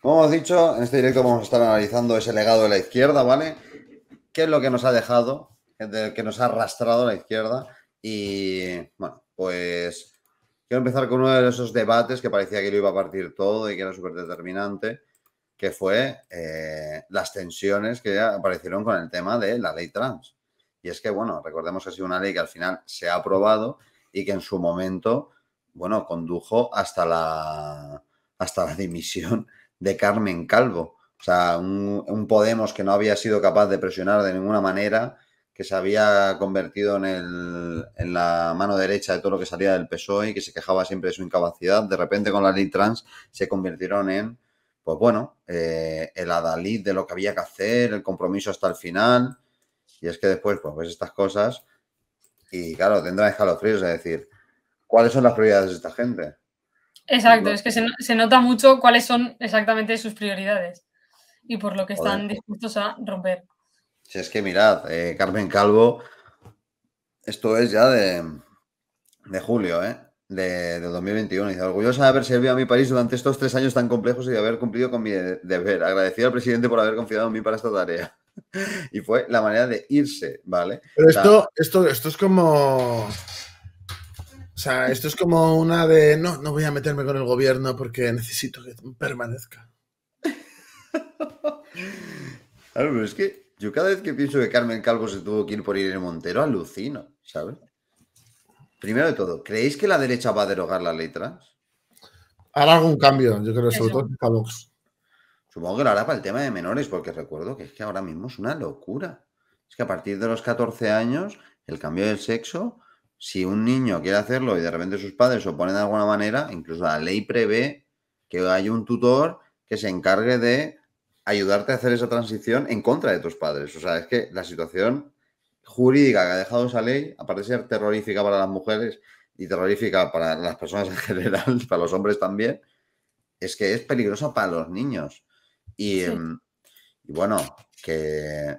Como hemos dicho, en este directo vamos a estar analizando ese legado de la izquierda, ¿vale? ¿Qué es lo que nos ha dejado, que nos ha arrastrado la izquierda? Y bueno, pues quiero empezar con uno de esos debates que parecía que lo iba a partir todo y que era súper determinante, que fue eh, las tensiones que aparecieron con el tema de la ley trans. Y es que, bueno, recordemos que ha sido una ley que al final se ha aprobado y que en su momento, bueno, condujo hasta la, hasta la dimisión de Carmen Calvo. O sea, un, Podemos que no había sido capaz de presionar de ninguna manera, que se había convertido en, el, en la mano derecha de todo lo que salía del PSOE y que se quejaba siempre de su incapacidad. De repente con la ley trans se convirtieron en, pues bueno, eh, el adalid de lo que había que hacer, el compromiso hasta el final. Y es que después, pues ves estas cosas y claro, tendrán escalofríos, es decir, ¿cuáles son las prioridades de esta gente? Exacto, es que se, nota mucho cuáles son exactamente sus prioridades y por lo que están dispuestos a romper. Si es que mirad, eh, Carmen Calvo, esto es ya de, julio, ¿eh? De, de, 2021. Dice, orgullosa de haber servido a mi país durante estos tres años tan complejos y de haber cumplido con mi deber. Agradecido al presidente por haber confiado en mí para esta tarea. y fue la manera de irse, ¿vale? Pero esto, esto, esto es como o sea, esto es como una de, no, no voy a meterme con el gobierno porque necesito que permanezca. es que yo cada vez que pienso que Carmen Calvo se tuvo que ir por en Montero, alucino, ¿sabes? Primero de todo, ¿creéis que la derecha va a derogar las letras? Hará algún cambio, yo creo, sobre todo en Vox. Supongo que lo hará para el tema de menores, porque recuerdo que es que ahora mismo es una locura. Es que a partir de los 14 años, el cambio del sexo si un niño quiere hacerlo y de repente sus padres se oponen de alguna manera, incluso la ley prevé que haya un tutor que se encargue de ayudarte a hacer esa transición en contra de tus padres. O sea, es que la situación jurídica que ha dejado esa ley, aparte de ser terrorífica para las mujeres y terrorífica para las personas en general, para los hombres también, es que es peligrosa para los niños. Y, em, bueno, que,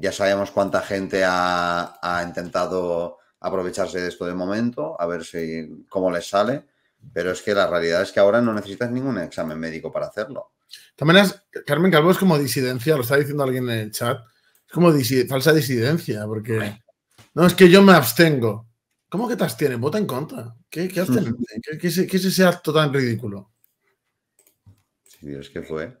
ya sabemos cuánta gente ha, ha intentado aprovecharse de esto de momento, a ver si cómo les sale, pero es que la realidad es que ahora no necesitas ningún examen médico para hacerlo. También es, Carmen Calvo es como disidencia, lo está diciendo alguien en el chat, es como falsa disidencia, porque no es que yo me abstengo. ¿Cómo que te abstienes? Vota en contra. ¿Qué, qué es ese acto tan ridículo? Sí, es que fue.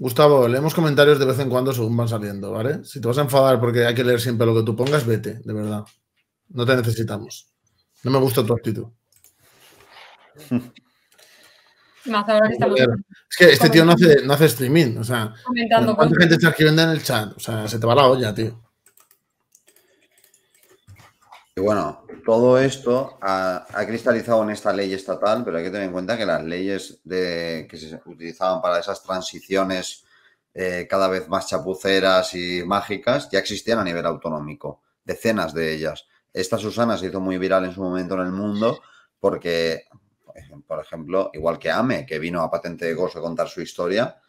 Gustavo, leemos comentarios de vez en cuando según van saliendo, ¿vale? Si te vas a enfadar porque hay que leer siempre lo que tú pongas, vete, de verdad. No te necesitamos. No me gusta tu actitud. Es que este tío no hace, no hace streaming, o sea... ¿Cuánta gente está escribiendo en el chat? O sea, se te va la olla, tío. Y bueno, todo esto ha, cristalizado en esta ley estatal, pero hay que tener en cuenta que las leyes que se utilizaban para esas transiciones eh, cada vez más chapuceras y mágicas ya existían a nivel autonómico, decenas de ellas. Esta Susana se hizo muy viral en su momento en el mundo porque, por ejemplo, igual que Ame, que vino a Patente de Gozo a contar su historia,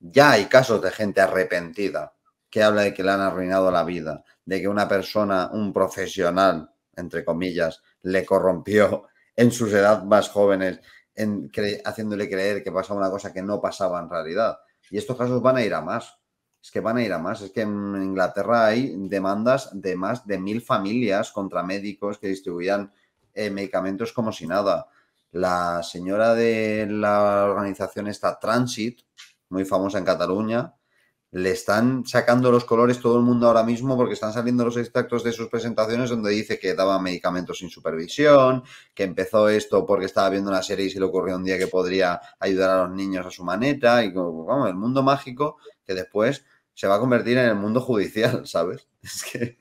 ya hay casos de gente arrepentida que habla de que le han arruinado la vida, de que una persona, un profesional, entre comillas, le corrompió en sus edad más jóvenes, en haciéndole creer que pasaba una cosa que no pasaba en realidad. Y estos casos van a ir a más. Es que van a ir a más. Es que en Inglaterra hay demandas de más de mil familias contra médicos que distribuían eh, medicamentos como si nada. La señora de la organización está Transit, muy famosa en Cataluña, le están sacando los colores todo el mundo ahora mismo porque están saliendo los extractos de sus presentaciones donde dice que daba medicamentos sin supervisión, que empezó esto porque estaba viendo una serie y se le ocurrió un día que podría ayudar a los niños a su maneta y como, el mundo mágico que después se va a convertir en el mundo judicial, ¿sabes? Es que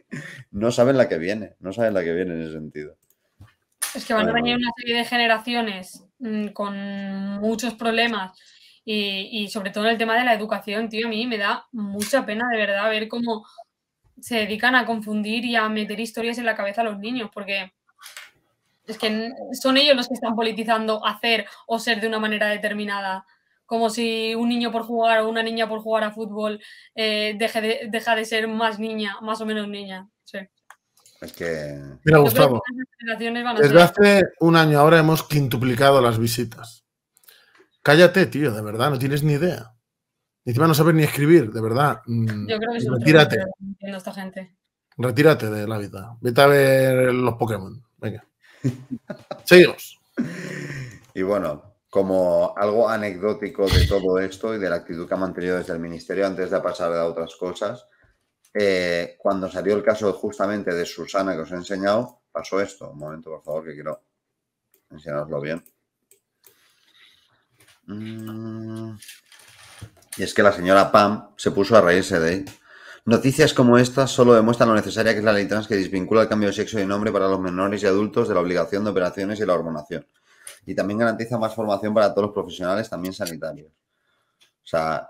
no saben la que viene, no saben la que viene en ese sentido. Es que van a venir una serie de generaciones mm, con muchos problemas y, sobre todo el tema de la educación, tío, a mí me da mucha pena de verdad ver cómo se dedican a confundir y a meter historias en la cabeza a los niños, porque es que son ellos los que están politizando hacer o ser de una manera determinada. Como si un niño por jugar o una niña por jugar a fútbol eh, deja de ser más niña, más o menos niña. Sí. Que... Mira, Gustavo, desde hace un año ahora hemos quintuplicado las visitas. Cállate, tío, de verdad, no tienes ni idea. Ni encima no sabes ni escribir, de verdad. Mm, Yo creo que es Retírate. Que esta gente. Retírate de la vida. Vete a ver los Pokémon. Venga. Seguimos. Y bueno, como algo anecdótico de todo esto y de la actitud que ha mantenido desde el ministerio antes de pasar a otras cosas, eh, cuando salió el caso justamente de Susana que os he enseñado, pasó esto. Un momento, por favor, que quiero enseñaroslo bien. Mm. Y es que la señora Pam se puso a reírse de él. Noticias como esta solo demuestran lo necesaria que es la ley trans que desvincula el cambio de sexo y nombre para los menores y adultos de la obligación de operaciones y la hormonación. Y también garantiza más formación para todos los profesionales, también sanitarios. O sea,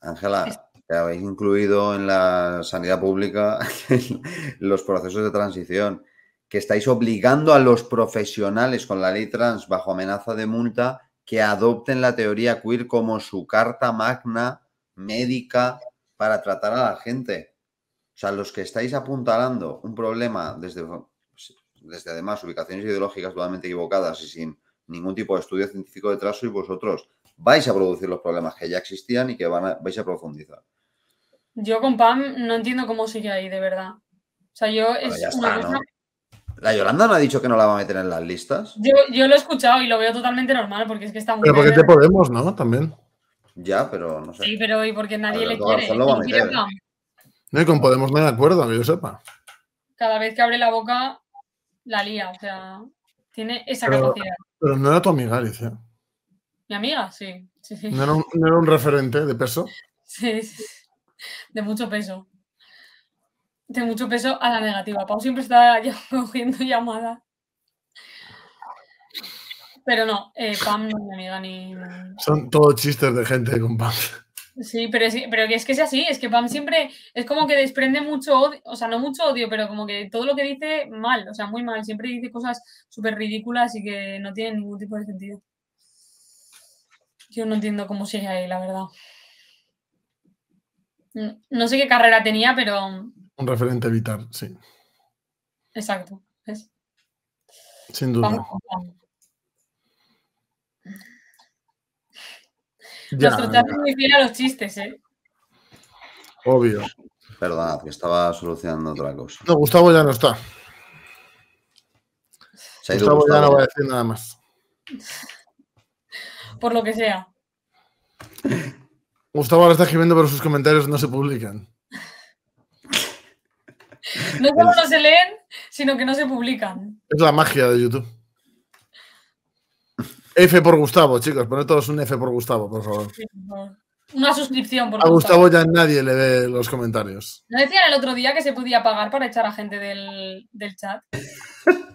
Ángela, te habéis incluido en la sanidad pública los procesos de transición, que estáis obligando a los profesionales con la ley trans bajo amenaza de multa que adopten la teoría queer como su carta magna médica para tratar a la gente. O sea, los que estáis apuntalando un problema desde, desde además ubicaciones ideológicas totalmente equivocadas y sin ningún tipo de estudio científico detrás, sois vosotros. Vais a producir los problemas que ya existían y que van vais a profundizar. Yo con Pam no entiendo cómo sigue ahí, de verdad. O sea, yo es una la Yolanda no ha dicho que no la va a meter en las listas. Yo, yo lo he escuchado y lo veo totalmente normal porque es que está muy. Pero porque te podemos, ¿no? También. Ya, pero no sé. Sí, pero y porque nadie le quiere. No, y con Podemos no hay acuerdo, que yo sepa. Cada vez que abre la boca, la lía, o sea, tiene esa capacidad. Pero no era tu amiga, Alicia. ¿Mi amiga? Sí. ¿No, era un, ¿No, era un, referente de peso? Sí, sí. de mucho peso de mucho peso a la negativa. Pau siempre está cogiendo llamadas. Pero no, eh, Pam no es mi amiga ni. Son todos chistes de gente con Pam. Sí, pero, es, pero es que es así, es que Pam siempre es como que desprende mucho odio, o sea, no mucho odio, pero como que todo lo que dice mal, o sea, muy mal, siempre dice cosas súper ridículas y que no tienen ningún tipo de sentido. Yo no entiendo cómo sigue ahí, la verdad. no sé qué carrera tenía, pero un referente vital, sí. Exacto. Sin duda. Vamos, vamos. los chistes, ¿eh? Obvio. Perdón, que estaba solucionando otra cosa. No, Gustavo ya no está. Gustavo, ya no va a decir nada más. Por lo que sea. Gustavo ahora está escribiendo, pero sus comentarios no se publican. No solo no se leen, sino que no se publican. Es la magia de YouTube. F por Gustavo, chicos. Poned todos un F por Gustavo, por favor. Una suscripción, por A Gustavo, ya nadie le ve los comentarios. ¿No decían el otro día que se podía pagar para echar a gente del, del chat?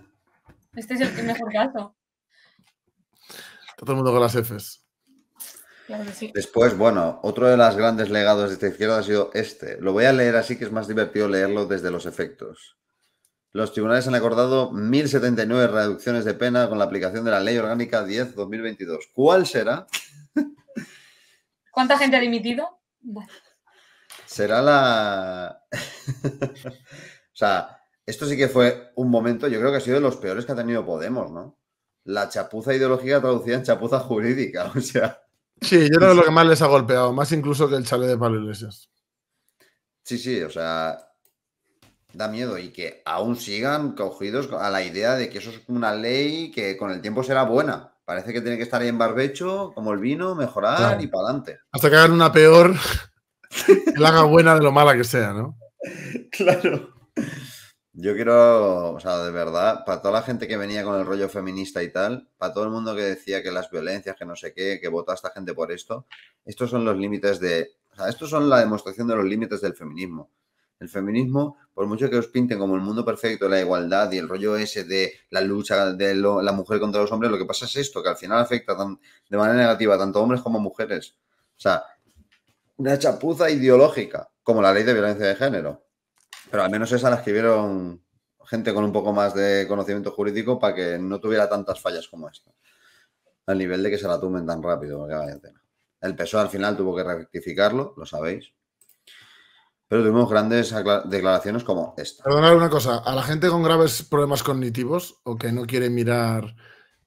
este es el mejor caso. Todo el mundo con las Fs. Después, bueno, otro de los grandes legados de esta izquierda ha sido este. Lo voy a leer así que es más divertido leerlo desde los efectos. Los tribunales han acordado 1.079 reducciones de pena con la aplicación de la Ley Orgánica 10-2022. ¿Cuál será? ¿Cuánta gente ha dimitido? Será la... o sea, esto sí que fue un momento, yo creo que ha sido de los peores que ha tenido Podemos, ¿no? La chapuza ideológica traducida en chapuza jurídica, o sea... Sí, yo creo que lo que más les ha golpeado, más incluso que el chale de Pablo Iglesias. Sí, sí, o sea, da miedo y que aún sigan cogidos a la idea de que eso es una ley que con el tiempo será buena. Parece que tiene que estar ahí en barbecho, como el vino, mejorar y para adelante. Hasta que hagan una peor, que la haga buena de lo mala que sea, ¿no? Claro. Yo quiero, o sea, de verdad, para toda la gente que venía con el rollo feminista y tal, para todo el mundo que decía que las violencias, que no sé qué, que vota esta gente por esto, estos son los límites de, o sea, estos son la demostración de los límites del feminismo. El feminismo, por mucho que os pinten como el mundo perfecto, la igualdad y el rollo ese de la lucha de la mujer contra los hombres, lo que pasa es esto, que al final afecta de manera negativa tanto hombres como a mujeres. O sea, una chapuza ideológica, como la ley de violencia de género. Pero al menos esa la escribieron gente con un poco más de conocimiento jurídico para que no tuviera tantas fallas como esta. Al nivel de que se la tumen tan rápido, vaya El PSOE al final tuvo que rectificarlo, lo sabéis. Pero tuvimos grandes declaraciones como esta. Perdonad una cosa, a la gente con graves problemas cognitivos o que no quiere mirar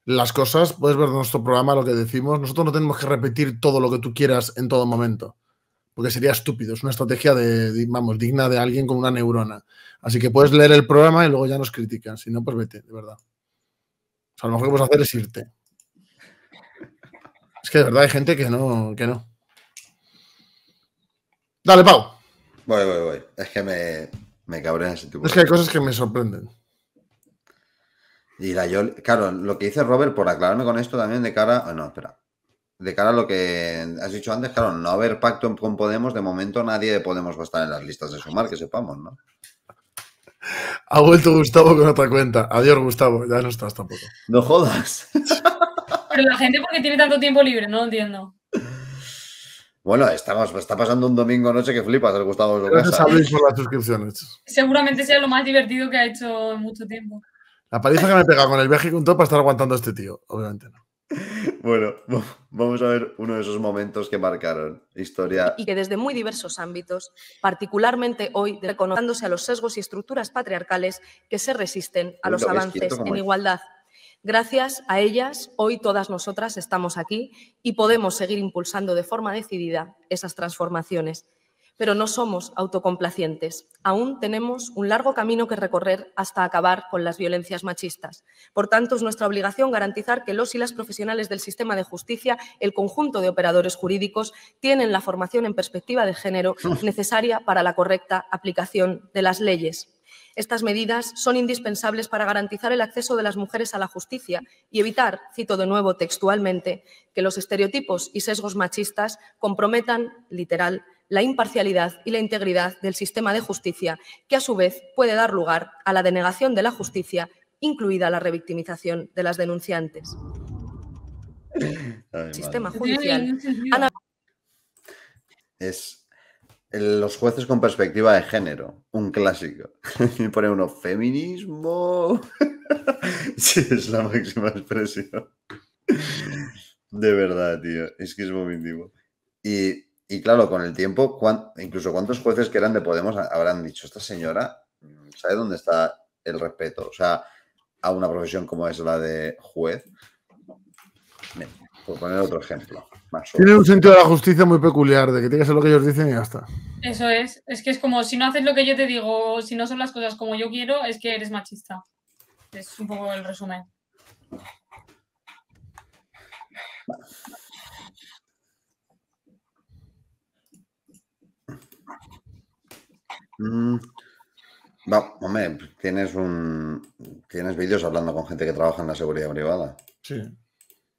las cosas, puedes ver nuestro programa, lo que decimos. Nosotros no tenemos que repetir todo lo que tú quieras en todo momento porque sería estúpido. Es una estrategia de, digna de alguien con una neurona. Así que puedes leer el programa y luego ya nos critican. Si no, pues vete, de verdad. O sea, lo mejor que puedes hacer es irte. Es que de verdad hay gente que no, que no. Dale, Pau. Voy, voy, voy. Es que me, me en ese tipo. Es que hay cosas que me sorprenden. Y la yo, claro, lo que dice Robert, por aclararme con esto también de cara. no, espera de cara a lo que has dicho antes, claro, no haber pacto con Podemos, de momento nadie de Podemos va a estar en las listas de sumar, que sepamos, ¿no? Ha vuelto Gustavo con otra cuenta. Adiós, Gustavo, ya no estás tampoco. No jodas. Pero la gente porque tiene tanto tiempo libre, no lo entiendo. Bueno, estamos, está pasando un domingo noche que flipas el Gustavo. Seguramente sea lo más divertido que ha hecho en mucho tiempo. La paliza que me he pegado con el viaje con todo para estar aguantando a este tío, obviamente no. Bueno, vamos a ver uno de esos momentos que marcaron historia. Y que desde muy diversos ámbitos, particularmente hoy, reconociéndose a los sesgos y estructuras patriarcales que se resisten a los avances en igualdad. Gracias a ellas, hoy todas nosotras estamos aquí y podemos seguir impulsando de forma decidida esas transformaciones pero no somos autocomplacientes. Aún tenemos un largo camino que recorrer hasta acabar con las violencias machistas. Por tanto, es nuestra obligación garantizar que los y las profesionales del sistema de justicia, el conjunto de operadores jurídicos, tienen la formación en perspectiva de género necesaria para la correcta aplicación de las leyes. Estas medidas son indispensables para garantizar el acceso de las mujeres a la justicia y evitar, cito de nuevo textualmente, que los estereotipos y sesgos machistas comprometan, literal, la imparcialidad y la integridad del sistema de justicia, que a su vez puede dar lugar a la denegación de la justicia, incluida la revictimización de las denunciantes. sistema judicial. Es los jueces con perspectiva de género, un clásico. pone uno, feminismo. sí, es la máxima expresión. De verdad, tío, es que es vomitivo. Y y claro, con el tiempo, incluso cuántos jueces que eran de Podemos habrán dicho, esta señora mm, sabe dónde está el respeto. O sea, a una profesión como es la de juez. por poner otro ejemplo. Tiene un sentido de la justicia muy peculiar, de que tienes que lo que ellos dicen y ya está. Eso es. Es que es como, si no haces lo que yo te digo, si no son las cosas como yo quiero, es que eres machista. Es un poco el resumen. Mm. hombre, tienes un tienes vídeos hablando con gente que trabaja en la seguridad privada. Sí.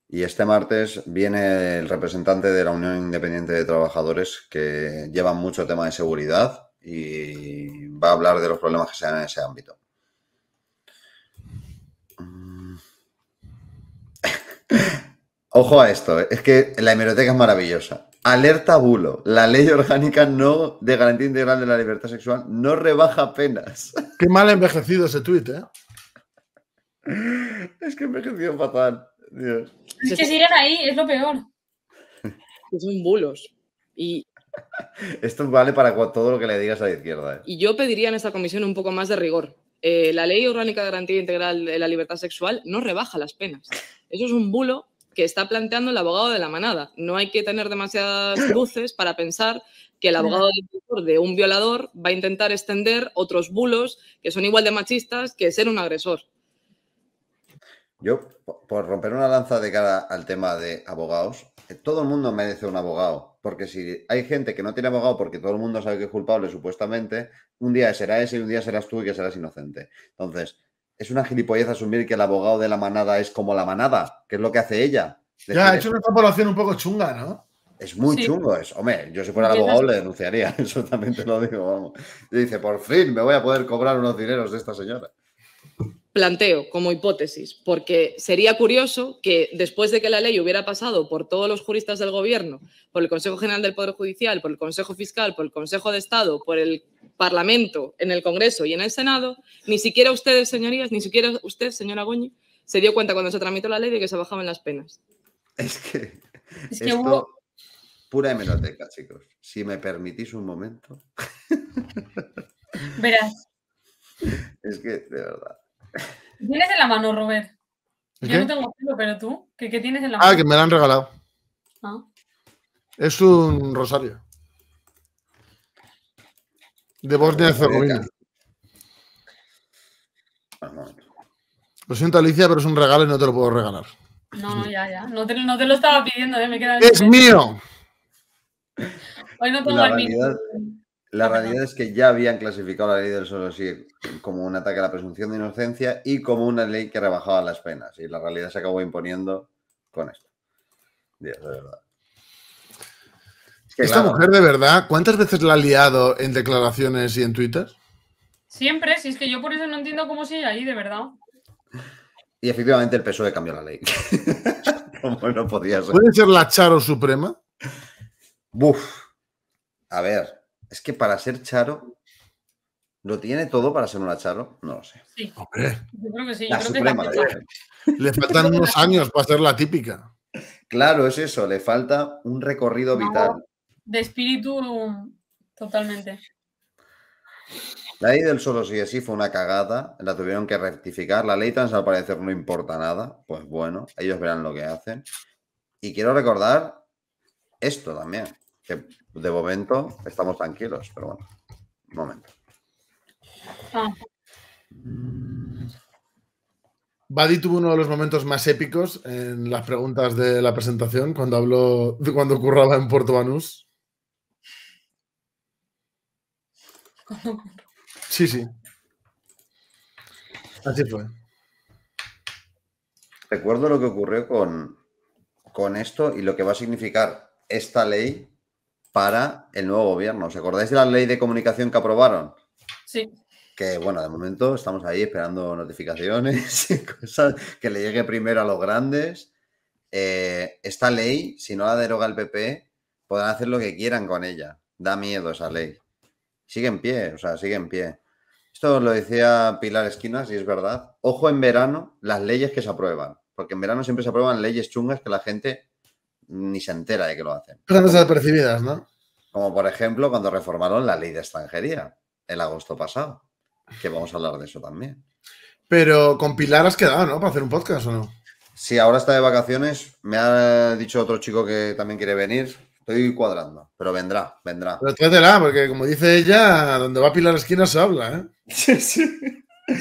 Y este martes viene el representante de la Unión Independiente de Trabajadores que lleva mucho tema de seguridad y va a hablar de los problemas que se dan en ese ámbito. Mm. Ojo a esto, eh. es que la hemeroteca es maravillosa. Alerta bulo. La ley orgánica no de garantía integral de la libertad sexual no rebaja penas. Qué mal envejecido ese tuit, ¿eh? Es que envejeció fatal. Es que siguen ahí, es lo peor. Son bulos. Esto vale para todo lo que le digas a la izquierda. Eh. Y yo pediría en esta comisión un poco más de rigor. Eh, la Ley Orgánica de Garantía Integral de la Libertad Sexual no rebaja las penas. Eso es un bulo que está planteando el abogado de la manada. No hay que tener demasiadas luces para pensar que el abogado de un violador va a intentar extender otros bulos que son igual de machistas que ser un agresor. Yo, por romper una lanza de cara al tema de abogados, eh, todo el mundo merece un abogado, porque si hay gente que no tiene abogado porque todo el mundo sabe que es culpable supuestamente, un día será ese y un día serás tú y que serás inocente. Entonces, es una gilipollez asumir que el abogado de la manada es como la manada, que es lo que hace ella. ya, ha hecho una población un poco chunga, ¿no? Es muy chungo eso. Hombre, yo si fuera el abogado le denunciaría, eso también lo digo, vamos. dice, por fin me voy a poder cobrar unos dineros de esta señora planteo como hipótesis, porque sería curioso que después de que la ley hubiera pasado por todos los juristas del Gobierno, por el Consejo General del Poder Judicial, por el Consejo Fiscal, por el Consejo de Estado, por el Parlamento, en el Congreso y en el Senado, ni siquiera ustedes, señorías, ni siquiera usted, señora Goñi, se dio cuenta cuando se tramitó la ley de que se bajaban las penas. Es que, pura hemeroteca, chicos. Si me permitís un momento. Verás. Es que, de verdad. ¿Tienes en la mano, Robert? Yo no tengo pero tú, ¿qué, tienes en la ah, mano? Ah, que me la han regalado. Ah. Es un rosario. De Bosnia y Herzegovina. Lo siento, Alicia, pero es un regalo y no te lo puedo regalar. No, ya, ya. No te, lo estaba pidiendo, ¿eh? me queda. ¡Es mío! Hoy no tengo el mío. La realidad es que ya habían clasificado la ley del solo sí como un ataque a la presunción de inocencia y como una ley que rebajaba las penas. Y la realidad se acabó imponiendo con esto. Dios, de verdad. Esta mujer, de verdad, ¿cuántas veces la ha liado en declaraciones y en tuitas? Siempre, si es que yo por eso no entiendo cómo sigue ahí, de verdad. Y efectivamente el PSOE cambió la ley. no podía ser. ¿Puede ser la Charo Suprema? Buf. A ver, es que para ser Charo, ¿lo tiene todo para ser una Charo? No lo sé. Yo creo que sí. suprema, Le faltan unos años para ser la típica. Claro, es eso. Le falta un recorrido vital. De espíritu, totalmente. La ley del solo sí sí fue una cagada, la tuvieron que rectificar. La ley trans al parecer no importa nada, pues bueno, ellos verán lo que hacen. Y quiero recordar esto también, que de momento estamos tranquilos, pero bueno, un momento. Ah. Badi tuvo uno de los momentos más épicos en las preguntas de la presentación cuando habló de cuando curraba en Puerto Banús. Sí, sí. Así fue. Recuerdo lo que ocurrió con, con esto y lo que va a significar esta ley para el nuevo gobierno. ¿Se acordáis de la ley de comunicación que aprobaron? Sí. Que bueno, de momento estamos ahí esperando notificaciones, cosas que le llegue primero a los grandes. Eh, esta ley, si no la deroga el PP, podrán hacer lo que quieran con ella. Da miedo esa ley. Sigue en pie, o sea, sigue en pie. Esto lo decía Pilar Esquinas y es verdad. Ojo en verano las leyes que se aprueban, porque en verano siempre se aprueban leyes chungas que la gente ni se entera de que lo hacen. Cosas desapercibidas, ¿no? Como por ejemplo cuando reformaron la ley de extranjería el agosto pasado, que vamos a hablar de eso también. Pero con Pilar has quedado, ¿no? Para hacer un podcast o no. Sí, ahora está de vacaciones. Me ha dicho otro chico que también quiere venir. Estoy cuadrando, pero vendrá, vendrá. Pero porque como dice ella, donde va Pilar Esquina se habla, ¿eh? Sí, sí.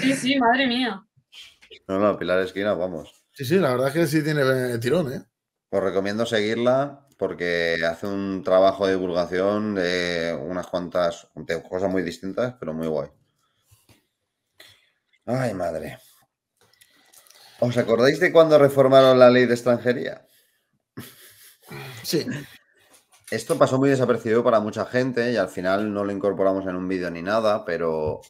Sí, sí, madre mía. No, no, Pilar Esquina, vamos. Sí, sí, la verdad es que sí tiene tirón, ¿eh? Os recomiendo seguirla porque hace un trabajo de divulgación de unas cuantas cosas muy distintas, pero muy guay. Ay, madre. ¿Os acordáis de cuando reformaron la ley de extranjería? Sí. Esto pasó muy desapercibido para mucha gente y al final no lo incorporamos en un vídeo ni nada, pero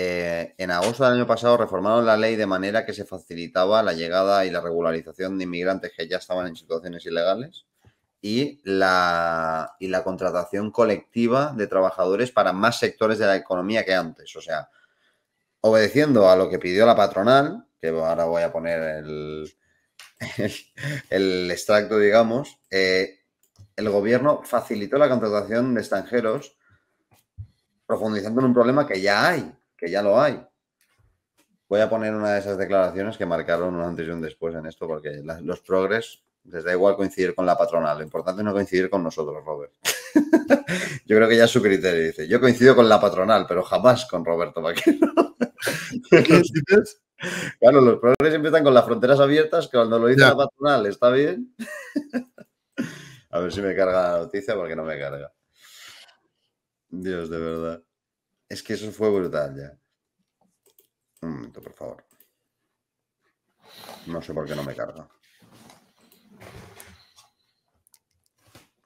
eh, en agosto del año pasado reformaron la ley de manera que se facilitaba la llegada y la regularización de inmigrantes que ya estaban en situaciones ilegales y la, contratación colectiva de trabajadores para más sectores de la economía que antes. O sea, obedeciendo a lo que pidió la patronal, que ahora voy a poner el, extracto, digamos, eh, el gobierno facilitó la contratación de extranjeros profundizando en un problema que ya hay, que ya lo hay. Voy a poner una de esas declaraciones que marcaron un antes y un después en esto, porque los progres les da igual coincidir con la patronal. Lo importante es no coincidir con nosotros, Robert. yo creo que ya es su criterio. Dice, yo coincido con la patronal, pero jamás con Roberto Vaquero. claro, los progres empiezan con las fronteras abiertas, cuando lo dice la patronal, ¿está bien? a ver si me carga la noticia, porque no me carga. Dios, de verdad. Es que eso fue brutal ya. Un momento, por favor. No sé por qué no me carga.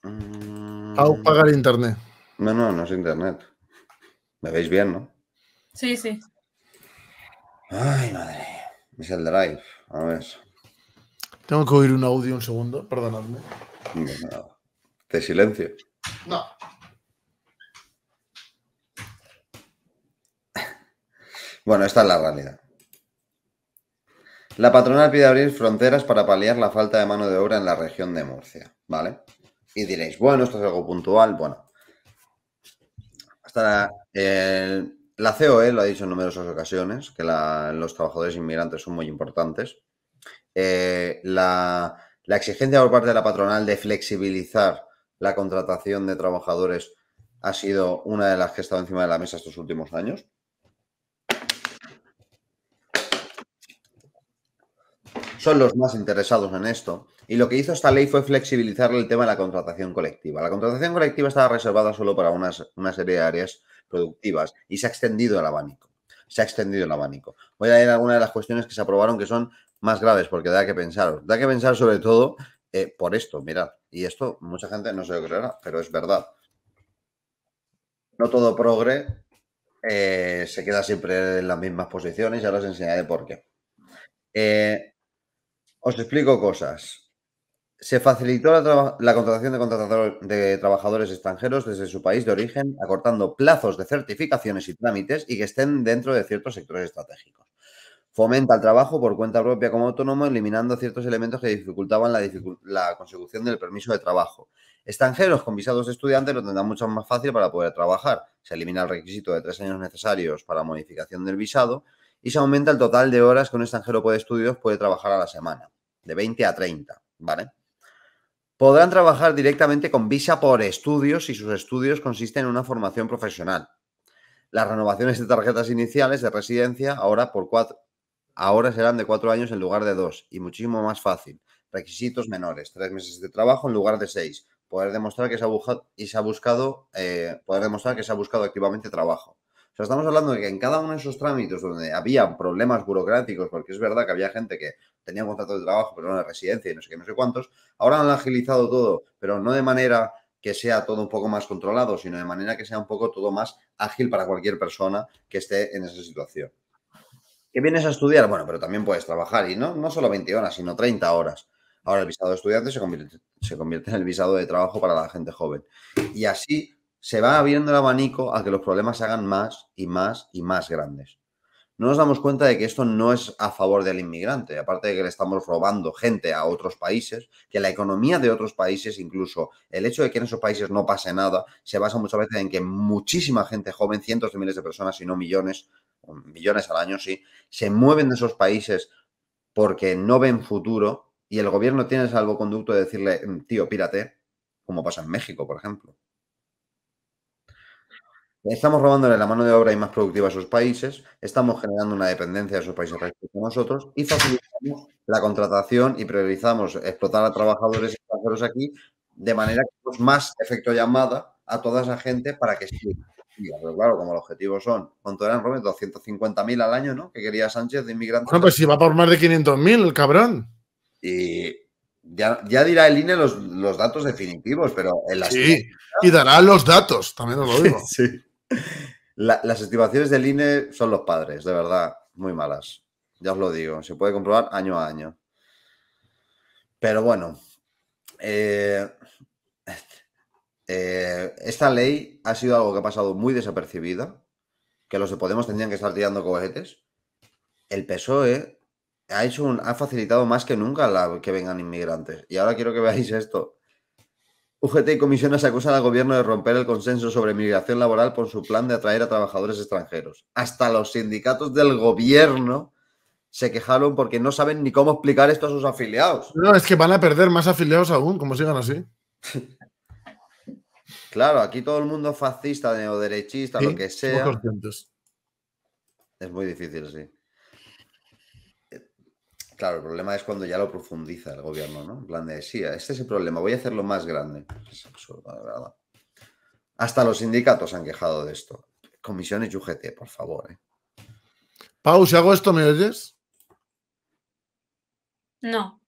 Mm. Au, pagar internet. No, no, no es internet. ¿Me veis bien, no? Sí, sí. Ay, madre. Es el drive. A ver. Tengo que oír un audio un segundo, perdonadme. No, no. ¿Te silencio? No. Bueno, esta es la realidad. La patronal pide abrir fronteras para paliar la falta de mano de obra en la región de Murcia, ¿vale? Y diréis, bueno, esto es algo puntual, bueno. Hasta la COE lo ha dicho en numerosas ocasiones, que los trabajadores inmigrantes son muy importantes. Eh, la, la exigencia por parte de la patronal de flexibilizar la contratación de trabajadores ha sido una de las que ha estado encima de la mesa estos últimos años. son los más interesados en esto. Y lo que hizo esta ley fue flexibilizar el tema de la contratación colectiva. La contratación colectiva estaba reservada solo para unas, una serie de áreas productivas y se ha extendido el abanico. Se ha extendido el abanico. Voy a leer algunas de las cuestiones que se aprobaron que son más graves porque da que pensar. Da que pensar sobre todo eh, por esto, mirad. Y esto mucha gente no se lo creerá, pero es verdad. No todo progre eh, se queda siempre en las mismas posiciones y ahora os enseñaré por qué. Eh, os explico cosas. Se facilitó la, contratación de, trabajadores extranjeros desde su país de origen, acortando plazos de certificaciones y trámites y que estén dentro de ciertos sectores estratégicos. Fomenta el trabajo por cuenta propia como autónomo, eliminando ciertos elementos que dificultaban la, consecución del permiso de trabajo. Extranjeros con visados de estudiantes lo tendrán mucho más fácil para poder trabajar. Se elimina el requisito de tres años necesarios para modificación del visado y se aumenta el total de horas que un extranjero puede estudios puede trabajar a la semana de 20 a 30, ¿vale? Podrán trabajar directamente con visa por estudios si sus estudios consisten en una formación profesional. Las renovaciones de tarjetas iniciales de residencia ahora, por cuatro, ahora serán de cuatro años en lugar de dos y muchísimo más fácil. Requisitos menores, tres meses de trabajo en lugar de seis. Poder demostrar que se ha, buscado, y se ha buscado, eh, poder demostrar que se ha buscado activamente trabajo. O sea, estamos hablando de que en cada uno de esos trámites donde había problemas burocráticos, porque es verdad que había gente que tenía un contrato de trabajo, pero no de residencia y no sé qué, no sé cuántos, ahora han agilizado todo, pero no de manera que sea todo un poco más controlado, sino de manera que sea un poco todo más ágil para cualquier persona que esté en esa situación. ¿Qué vienes a estudiar? Bueno, pero también puedes trabajar y no, no solo 20 horas, sino 30 horas. Ahora el visado de estudiante se se convierte en el visado de trabajo para la gente joven. Y así se va abriendo el abanico a que los problemas se hagan más y más y más grandes. No nos damos cuenta de que esto no es a favor del inmigrante, aparte de que le estamos robando gente a otros países, que la economía de otros países, incluso el hecho de que en esos países no pase nada, se basa muchas veces en que muchísima gente joven, cientos de miles de personas, si no millones, millones al año, sí, se mueven de esos países porque no ven futuro y el gobierno tiene el salvoconducto de decirle, tío, pírate, como pasa en México, por ejemplo. Estamos robándole la mano de obra y más productiva a sus países, estamos generando una dependencia de sus países respecto nosotros y facilitamos la contratación y priorizamos explotar a trabajadores extranjeros aquí de manera que es más efecto llamada a toda esa gente para que siga. Pero claro, como los objetivos son, ¿cuánto eran, Robert? 250.000 al año, ¿no? Que quería Sánchez de inmigrantes. Bueno, pues si va por más de 500.000, el cabrón. Y ya, ya, dirá el INE los, datos definitivos, pero en las. Sí, y dará los datos, también lo digo. sí las estimaciones del INE son los padres, de verdad, muy malas. Ya os lo digo, se puede comprobar año a año. Pero bueno, eh, eh, esta ley ha sido algo que ha pasado muy desapercibida, que los de Podemos tendrían que estar tirando cohetes. El PSOE ha, ha facilitado más que nunca la, que vengan inmigrantes. Y ahora quiero que veáis esto. UGT y comisiones acusan al gobierno de romper el consenso sobre migración laboral por su plan de atraer a trabajadores extranjeros. Hasta los sindicatos del gobierno se quejaron porque no saben ni cómo explicar esto a sus afiliados. No, es que van a perder más afiliados aún, como sigan así. claro, aquí todo el mundo fascista, neoderechista, derechista, lo que sea. Es muy difícil, sí. Claro, el problema es cuando ya lo profundiza el gobierno, ¿no? En plan de, sí, este es el problema, voy a hacerlo más grande. Es absurdo, la verdad. Hasta los sindicatos han quejado de esto. Comisiones y UGT, por favor. ¿eh? Pau, si hago esto, ¿me oyes? No.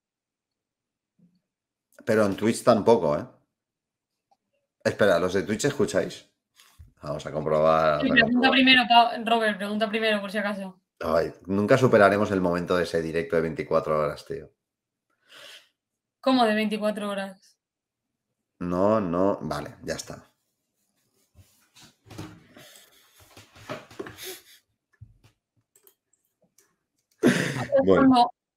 Pero en Twitch tampoco, ¿eh? Espera, ¿los de Twitch escucháis? Vamos a comprobar. pregunta primero, Robert, pregunta primero por si acaso nunca superaremos el momento de ese directo de 24 horas, tío. ¿Cómo de 24 horas? No, no, vale, ya está.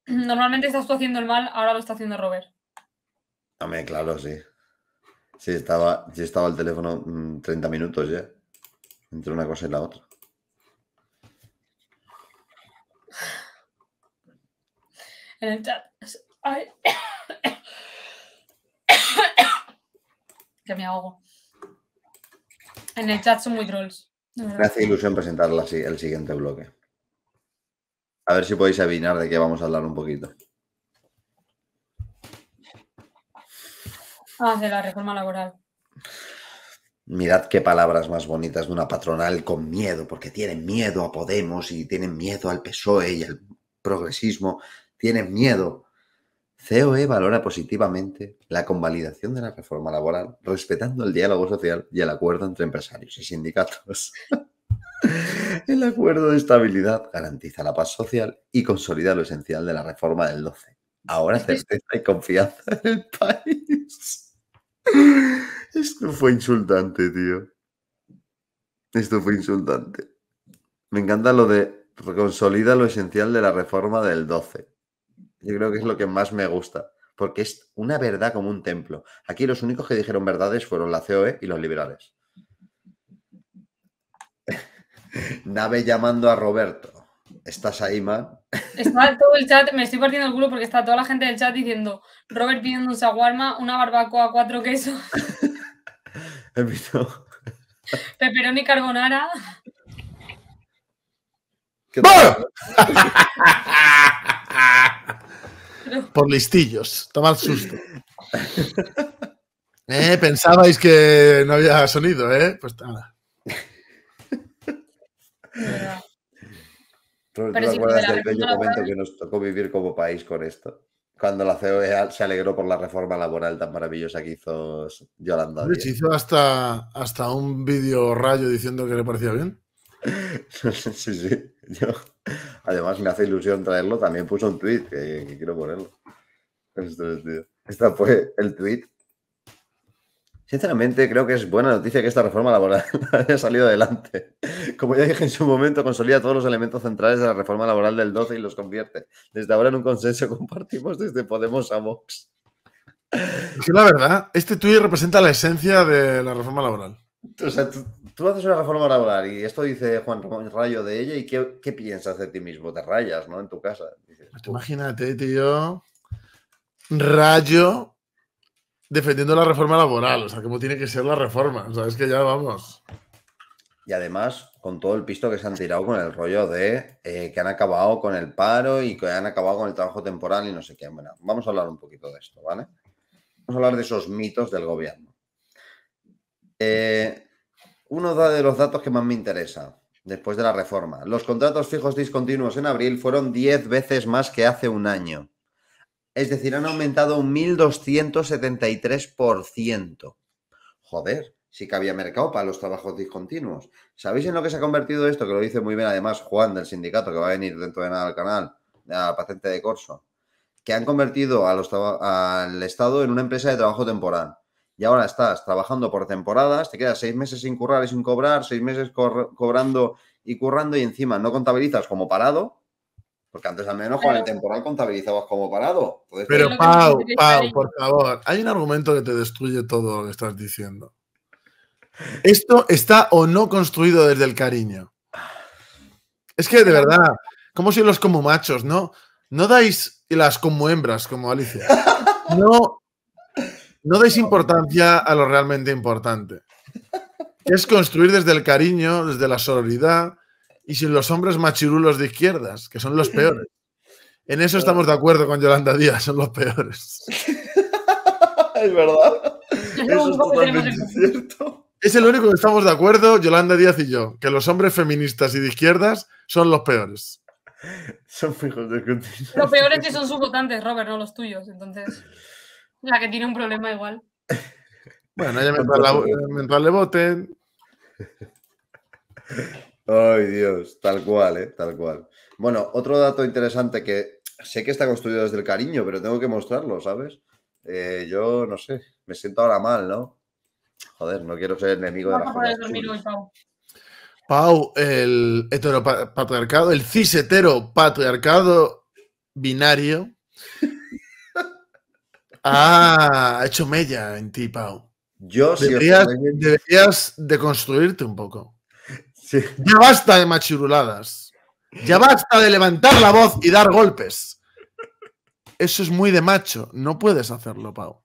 normalmente estás tú haciendo el mal, ahora lo está haciendo Robert. mí, claro, sí. Sí, estaba, sí estaba el teléfono 30 mm, minutos ya, entre una cosa y la otra. en el chat. que me ahogo. En el chat son muy trolls. Me hace ilusión presentar el siguiente bloque. A ver si podéis adivinar de qué vamos a hablar un poquito. Ah, de la reforma laboral. Mirad qué palabras más bonitas de una patronal con miedo, porque tienen miedo a Podemos y tienen miedo al PSOE y al progresismo tienes miedo. COE valora positivamente la convalidación de la reforma laboral, respetando el diálogo social y el acuerdo entre empresarios y sindicatos. el acuerdo de estabilidad garantiza la paz social y consolida lo esencial de la reforma del 12. Ahora este certeza y confianza en el país. Esto fue insultante, tío. Esto fue insultante. Me encanta lo de consolida lo esencial de la reforma del 12. Yo creo que es lo que más me gusta, porque es una verdad como un templo. Aquí los únicos que dijeron verdades fueron la COE y los liberales. Nave llamando a Roberto. ¿Estás ahí, man? Está todo el chat, me estoy partiendo el culo porque está toda la gente del chat diciendo Robert pidiendo un shawarma, una barbacoa, cuatro quesos. Peperoni carbonara. ¿Qué Por listillos, tomad susto. eh, pensabais que no había sonido, ¿eh? Pues nada. ¿Tú, Pero si bello momento que nos tocó vivir como país con esto? Cuando la CEO e se alegró por la reforma laboral tan maravillosa que hizo Yolanda. hizo hasta, hasta un vídeo rayo diciendo que le parecía bien. sí, sí. Yo, además, me hace ilusión traerlo. También puso un tweet que, quiero ponerlo. Este fue el tweet. Sinceramente, creo que es buena noticia que esta reforma laboral haya salido adelante. Como ya dije en su momento, consolida todos los elementos centrales de la reforma laboral del 12 y los convierte. Desde ahora en un consenso compartimos desde Podemos a Vox. Es la verdad, este tuit representa la esencia de la reforma laboral. O sea, tú, haces una reforma laboral y esto dice Juan Rayo de ella y qué, piensas de ti mismo, te rayas, ¿no? En tu casa. Pues imagínate, tío, Rayo defendiendo la reforma laboral, o sea, cómo tiene que ser la reforma, o sea, es que ya vamos. Y además, con todo el pisto que se han tirado con el rollo de eh, que han acabado con el paro y que han acabado con el trabajo temporal y no sé qué. Bueno, vamos a hablar un poquito de esto, ¿vale? Vamos a hablar de esos mitos del gobierno. Eh, uno de los datos que más me interesa después de la reforma. Los contratos fijos discontinuos en abril fueron 10 veces más que hace un año. Es decir, han aumentado un 1.273%. Joder, sí que había mercado para los trabajos discontinuos. ¿Sabéis en lo que se ha convertido esto? Que lo dice muy bien además Juan del sindicato, que va a venir dentro de nada al canal, la patente de Corso. Que han convertido al Estado en una empresa de trabajo temporal y ahora estás trabajando por temporadas, te quedas seis meses sin currar y sin cobrar, seis meses cobrando y currando y encima no contabilizas como parado, porque antes al menos con el temporal contabilizabas como parado. Pero Pau, Pau, por favor, hay un argumento que te destruye todo lo que estás diciendo. Esto está o no construido desde el cariño. Es que de verdad, como si los como machos, no? No dais las como hembras, como Alicia. No no deis importancia a lo realmente importante. Es construir desde el cariño, desde la sororidad y sin los hombres machirulos de izquierdas, que son los peores. En eso estamos de acuerdo con Yolanda Díaz, son los peores. es verdad. es el único que estamos de acuerdo, Yolanda Díaz y yo, que los hombres feministas y de izquierdas son los peores. Son fijos de Los peores que son sus votantes, Robert, no los tuyos. Entonces. La que tiene un problema igual. Bueno, ya mientras, la, le voten. Ay, Dios, tal cual, ¿eh? Tal cual. Bueno, otro dato interesante que sé que está construido desde el cariño, pero tengo que mostrarlo, ¿sabes? Eh, yo no sé, me siento ahora mal, ¿no? Joder, no quiero ser enemigo de la gente. Pau, el heteropatriarcado, el cis heteropatriarcado binario Ah, ha hecho mella en ti, Pau. Yo deberías, deberías de construirte un poco. Ya basta de machiruladas. Ya basta de levantar la voz y dar golpes. Eso es muy de macho. No puedes hacerlo, Pau.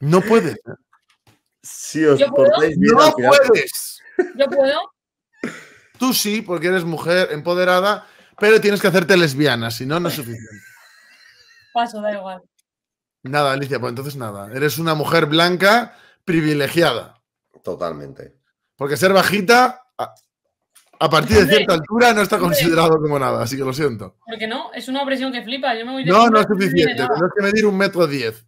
No puedes. Si os no puedes. Yo puedo. Tú sí, porque eres mujer empoderada, pero tienes que hacerte lesbiana, si no, no es suficiente. Paso, da igual. Nada, Alicia, pues entonces nada. Eres una mujer blanca privilegiada. Totalmente. Porque ser bajita, a, partir de cierta altura, no está considerado como nada, así que lo siento. Porque no, es una opresión que flipa. Yo no, no es suficiente. Tienes que medir un metro diez.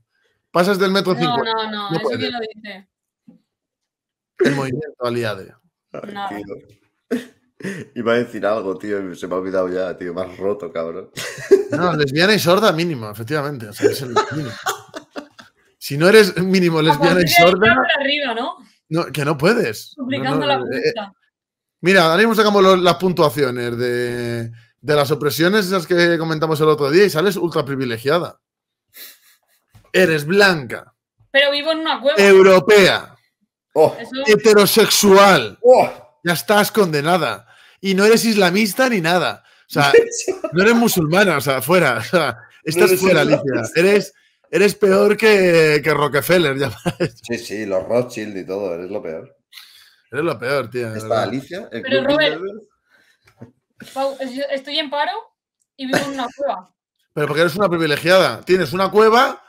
Pasas del metro cinco. No, no, no, eso quién lo dice. El movimiento aliado. Iba a decir algo, tío, se me ha olvidado ya, tío, más roto, cabrón. No, lesbiana y sorda mínimo, efectivamente. Si no eres mínimo lesbiana y sorda... Arriba, ¿no? que no puedes. Eh, mira, ahora mismo sacamos las puntuaciones de, las opresiones esas que comentamos el otro día y sales ultra privilegiada. Eres blanca. Pero vivo en una cueva. Europea. Oh. Heterosexual. Oh. Ya estás condenada y no eres islamista ni nada. O sea, no eres musulmana, o sea, fuera. O sea, estás fuera, Alicia. Eres, eres peor que, que Rockefeller, ya Sí, sí, los Rothschild y todo, eres lo peor. Eres lo peor, tío. Está Alicia. Pero Robert, estoy en paro y vivo en una cueva. Pero porque eres una privilegiada. Tienes una cueva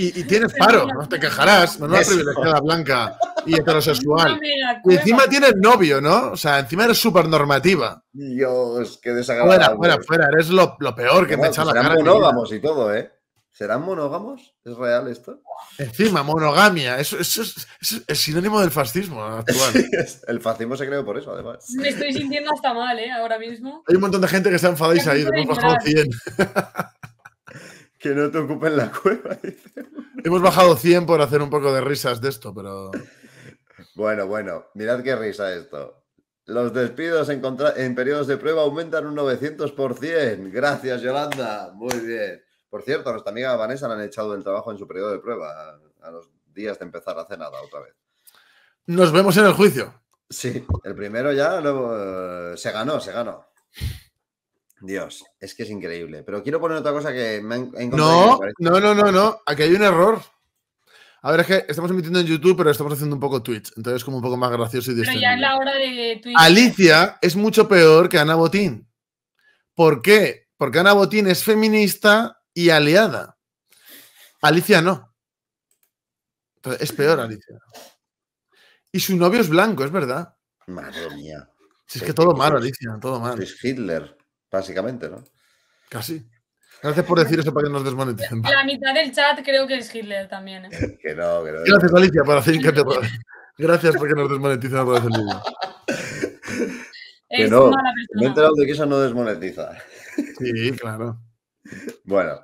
y, tienes paro, no te quejarás, no una privilegiada blanca y heterosexual. Y encima tienes novio, ¿no? O sea, encima eres súper normativa. Dios, qué desagradable. Fuera, fuera, fuera, eres lo, lo peor que me echa la cara. monógamos y todo, ¿eh? ¿Serán monógamos? ¿Es real esto? Encima, monogamia. Eso, es, sinónimo del fascismo actual. el fascismo se creó por eso, además. Me estoy sintiendo hasta mal, ¿eh? Ahora mismo. Hay un montón de gente que está enfadado ahí, de cien 100. Que no te ocupen la cueva. Hemos bajado 100 por hacer un poco de risas de esto, pero. Bueno, bueno, mirad qué risa esto. Los despidos en, en periodos de prueba aumentan un 900%. Gracias, Yolanda. Muy bien. Por cierto, a nuestra amiga Vanessa le han echado el trabajo en su periodo de prueba, a los días de empezar hacer nada otra vez. Nos vemos en el juicio. Sí, el primero ya luego, eh, se ganó, se ganó. Dios, es que es increíble. Pero quiero poner otra cosa que me han encontrado. No, no, no, no, Aquí hay un error. A ver, es que estamos emitiendo en YouTube, pero estamos haciendo un poco Twitch. Entonces, como un poco más gracioso y distinto. Pero ya es la hora de Twitch. Alicia es mucho peor que Ana Botín. ¿Por qué? Porque Ana Botín es feminista y aliada. Alicia no. Entonces, es peor, Alicia. Y su novio es blanco, es verdad. Madre mía. Si es que todo malo, Alicia, todo malo. Es Hitler básicamente, ¿no? Casi. Gracias por decir eso para que nos desmoneticen. La mitad del chat creo que es Hitler también. ¿eh? que no, que no. Gracias, Alicia, por hacer hincapié. Gracias porque nos desmonetizan otra vez el vídeo. Que no, me he enterado de que eso no desmonetiza. Sí, claro. Bueno,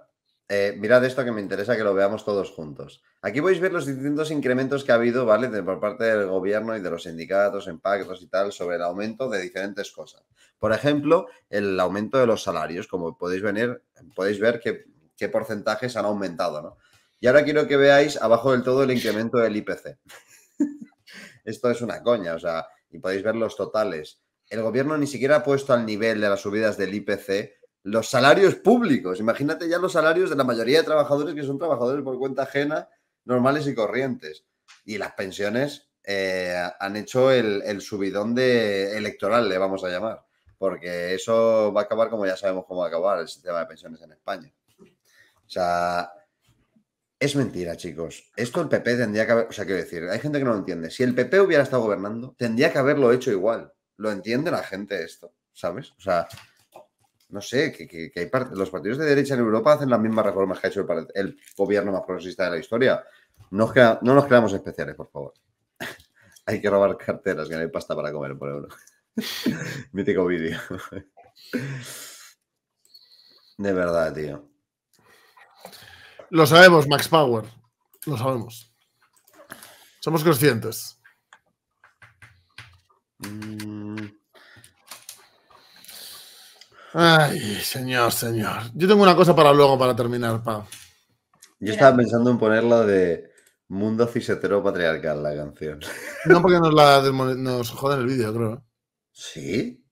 eh, mirad esto que me interesa que lo veamos todos juntos. Aquí podéis ver los distintos incrementos que ha habido, ¿vale? por parte del gobierno y de los sindicatos, en pactos y tal, sobre el aumento de diferentes cosas. Por ejemplo, el aumento de los salarios, como podéis, venir, podéis ver qué, qué porcentajes han aumentado, ¿no? Y ahora quiero que veáis abajo del todo el incremento del IPC. esto es una coña, o sea, y podéis ver los totales. El gobierno ni siquiera ha puesto al nivel de las subidas del IPC los salarios públicos. Imagínate ya los salarios de la mayoría de trabajadores que son trabajadores por cuenta ajena, normales y corrientes. Y las pensiones eh, han hecho el, subidón de electoral, le vamos a llamar, porque eso va a acabar como ya sabemos cómo va a acabar el sistema de pensiones en España. O sea, es mentira, chicos. Esto el PP tendría que haber, o sea, quiero decir, hay gente que no lo entiende. Si el PP hubiera estado gobernando, tendría que haberlo hecho igual. Lo entiende la gente esto, ¿sabes? O sea, no sé, que, hay los partidos de derecha en Europa hacen las mismas reformas que ha hecho el, gobierno más progresista de la historia. no nos creamos especiales, por favor. hay que robar carteras, que no hay pasta para comer por euro. Mítico vídeo. de verdad, tío. Lo sabemos, Max Power. Lo sabemos. Somos conscientes. Mm. Ay, señor, señor. Yo tengo una cosa para luego, para terminar, Pau. Yo estaba pensando en ponerla de Mundo Cisetero Patriarcal, la canción. No, porque nos, la nos el vídeo, creo. ¿eh? ¿Sí?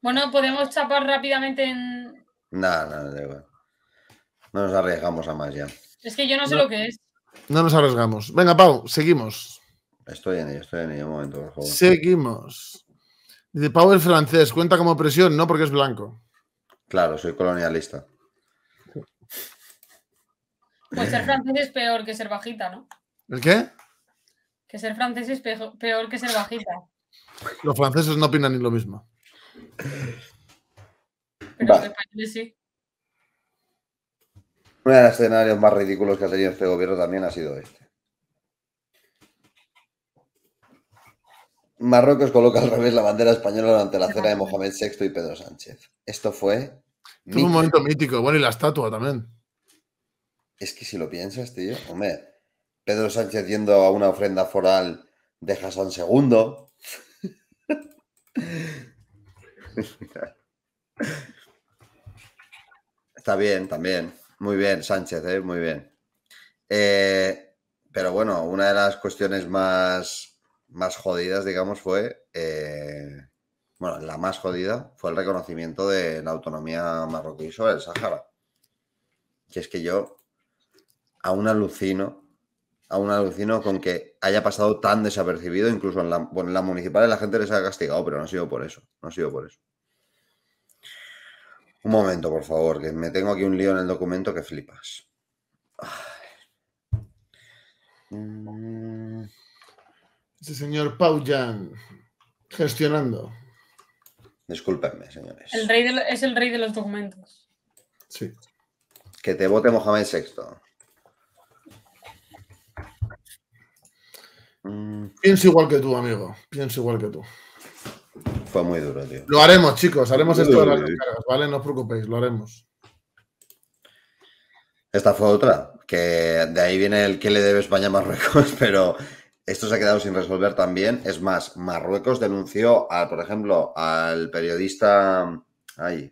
Bueno, podemos chapar rápidamente en. No, no, no No nos arriesgamos a más ya. Es que yo no sé lo que es. No nos arriesgamos. Venga, Pau, seguimos. Estoy en ello, estoy en ello. momento, Seguimos. Dice el francés, cuenta como presión, no porque es blanco. Claro, soy colonialista. Pues ser eh. francés es peor que ser bajita, ¿no? ¿El qué? Que ser francés es peor que ser bajita. Los franceses no opinan ni lo mismo. Pero sí. Uno de los escenarios más ridículos que ha tenido este gobierno también ha sido este. Marruecos coloca al revés la bandera española durante la cena de Mohamed VI y Pedro Sánchez. Esto fue. un momento mítico. Bueno, y la estatua también. Es que si lo piensas, tío, hombre, Pedro Sánchez yendo a una ofrenda foral de Hassan II. Está bien, también. Muy bien, Sánchez, eh, muy bien. Eh, pero bueno, una de las cuestiones más más jodidas, digamos, fue, eh, bueno, la más jodida fue el reconocimiento de la autonomía marroquí sobre el Sahara. Que es que yo aún alucino, aún alucino con que haya pasado tan desapercibido, incluso en la, la municipal la gente les ha castigado, pero no ha sido por eso, no ha sido por eso. Un momento, por favor, que me tengo aquí un lío en el documento que flipas. Mm. Sí, este señor Pau gestionando. Disculpenme, señores. es el rey de los documentos. Sí. Que te vote Mohamed VI. Mm. Pienso igual que tú, amigo. Pienso igual que tú. Fue muy duro, tío. Lo haremos, chicos. Haremos esto de las ¿vale? No os preocupéis, lo haremos. Esta fue otra, que de ahí viene el que le debe España a Marruecos, pero esto se ha quedado sin resolver también. Es más, Marruecos denunció, a, por ejemplo, al periodista,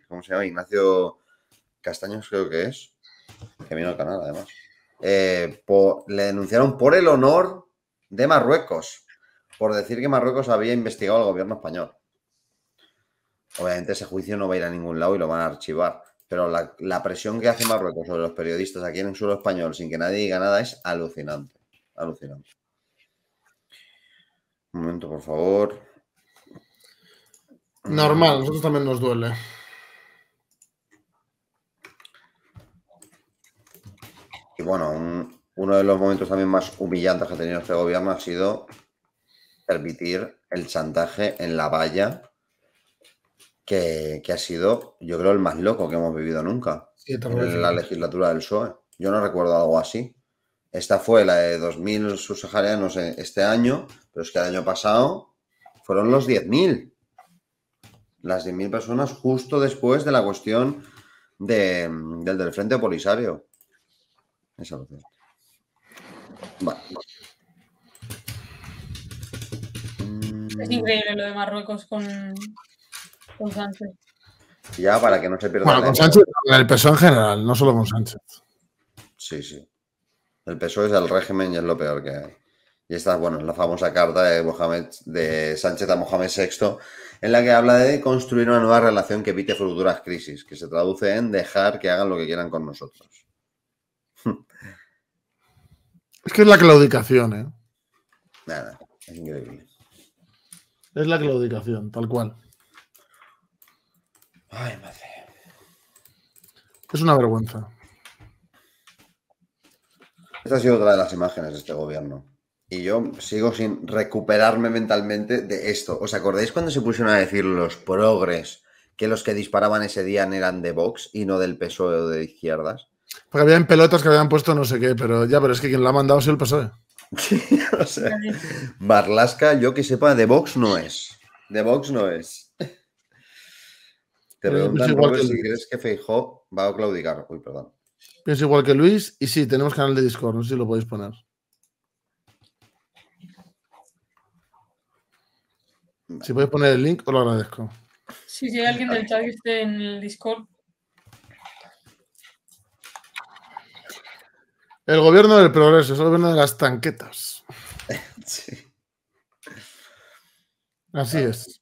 ¿cómo se llama? Ignacio Castaños, creo que es, que vino al canal, además. Eh, le denunciaron por el honor de Marruecos, por decir que Marruecos había investigado al gobierno español. Obviamente ese juicio no va a ir a ningún lado y lo van a archivar, pero la, la presión que hace Marruecos sobre los periodistas aquí en el suelo español sin que nadie diga nada es alucinante, alucinante. Un momento, por favor. Normal, a mm. nosotros también nos duele. Y bueno, uno de los momentos también más humillantes que ha tenido este gobierno ha sido permitir el chantaje en la valla, que, ha sido, yo creo, el más loco que hemos vivido nunca sí, en la legislatura del PSOE. Yo no recuerdo algo así. Esta fue la de 2.000 subsaharianos eh, este año, pero es que el año pasado fueron los 10.000. Las 10.000 personas justo después de la cuestión del, del Frente Polisario. Esa lo Vale. Es increíble lo de Marruecos con, Sánchez. Ya, para que no se pierda. Bueno, con Sánchez, el peso en general, no solo con Sánchez. Sí, sí. El PSOE es el régimen y es lo peor que hay. Y esta, bueno, es la famosa carta de, Mohamed, de Sánchez a Mohamed VI, en la que habla de construir una nueva relación que evite futuras crisis, que se traduce en dejar que hagan lo que quieran con nosotros. Es que es la claudicación, ¿eh? Nada, es increíble. Es la claudicación, tal cual. Ay, madre. Es una vergüenza. Esta ha sido otra de las imágenes de este gobierno. Y yo sigo sin recuperarme mentalmente de esto. ¿Os acordáis cuando se pusieron a decir los progres que los que disparaban ese día eran de Vox y no del PSOE o de izquierdas? Porque habían pelotas que habían puesto no sé qué, pero ya, pero es que quien la ha mandado es el PSOE. o e. Barlasca, yo que sepa, de Vox no es. De Vox no es. Te eh, pues preguntan, si crees que Feijó va a claudicar. Uy, perdón. Pienso igual que Luis. Y sí, tenemos canal de Discord. No sé si lo podéis poner. Si podéis poner el link, os lo agradezco. Sí, si hay alguien del chat que esté en el Discord. El gobierno del progreso, es el gobierno de las tanquetas. Así es.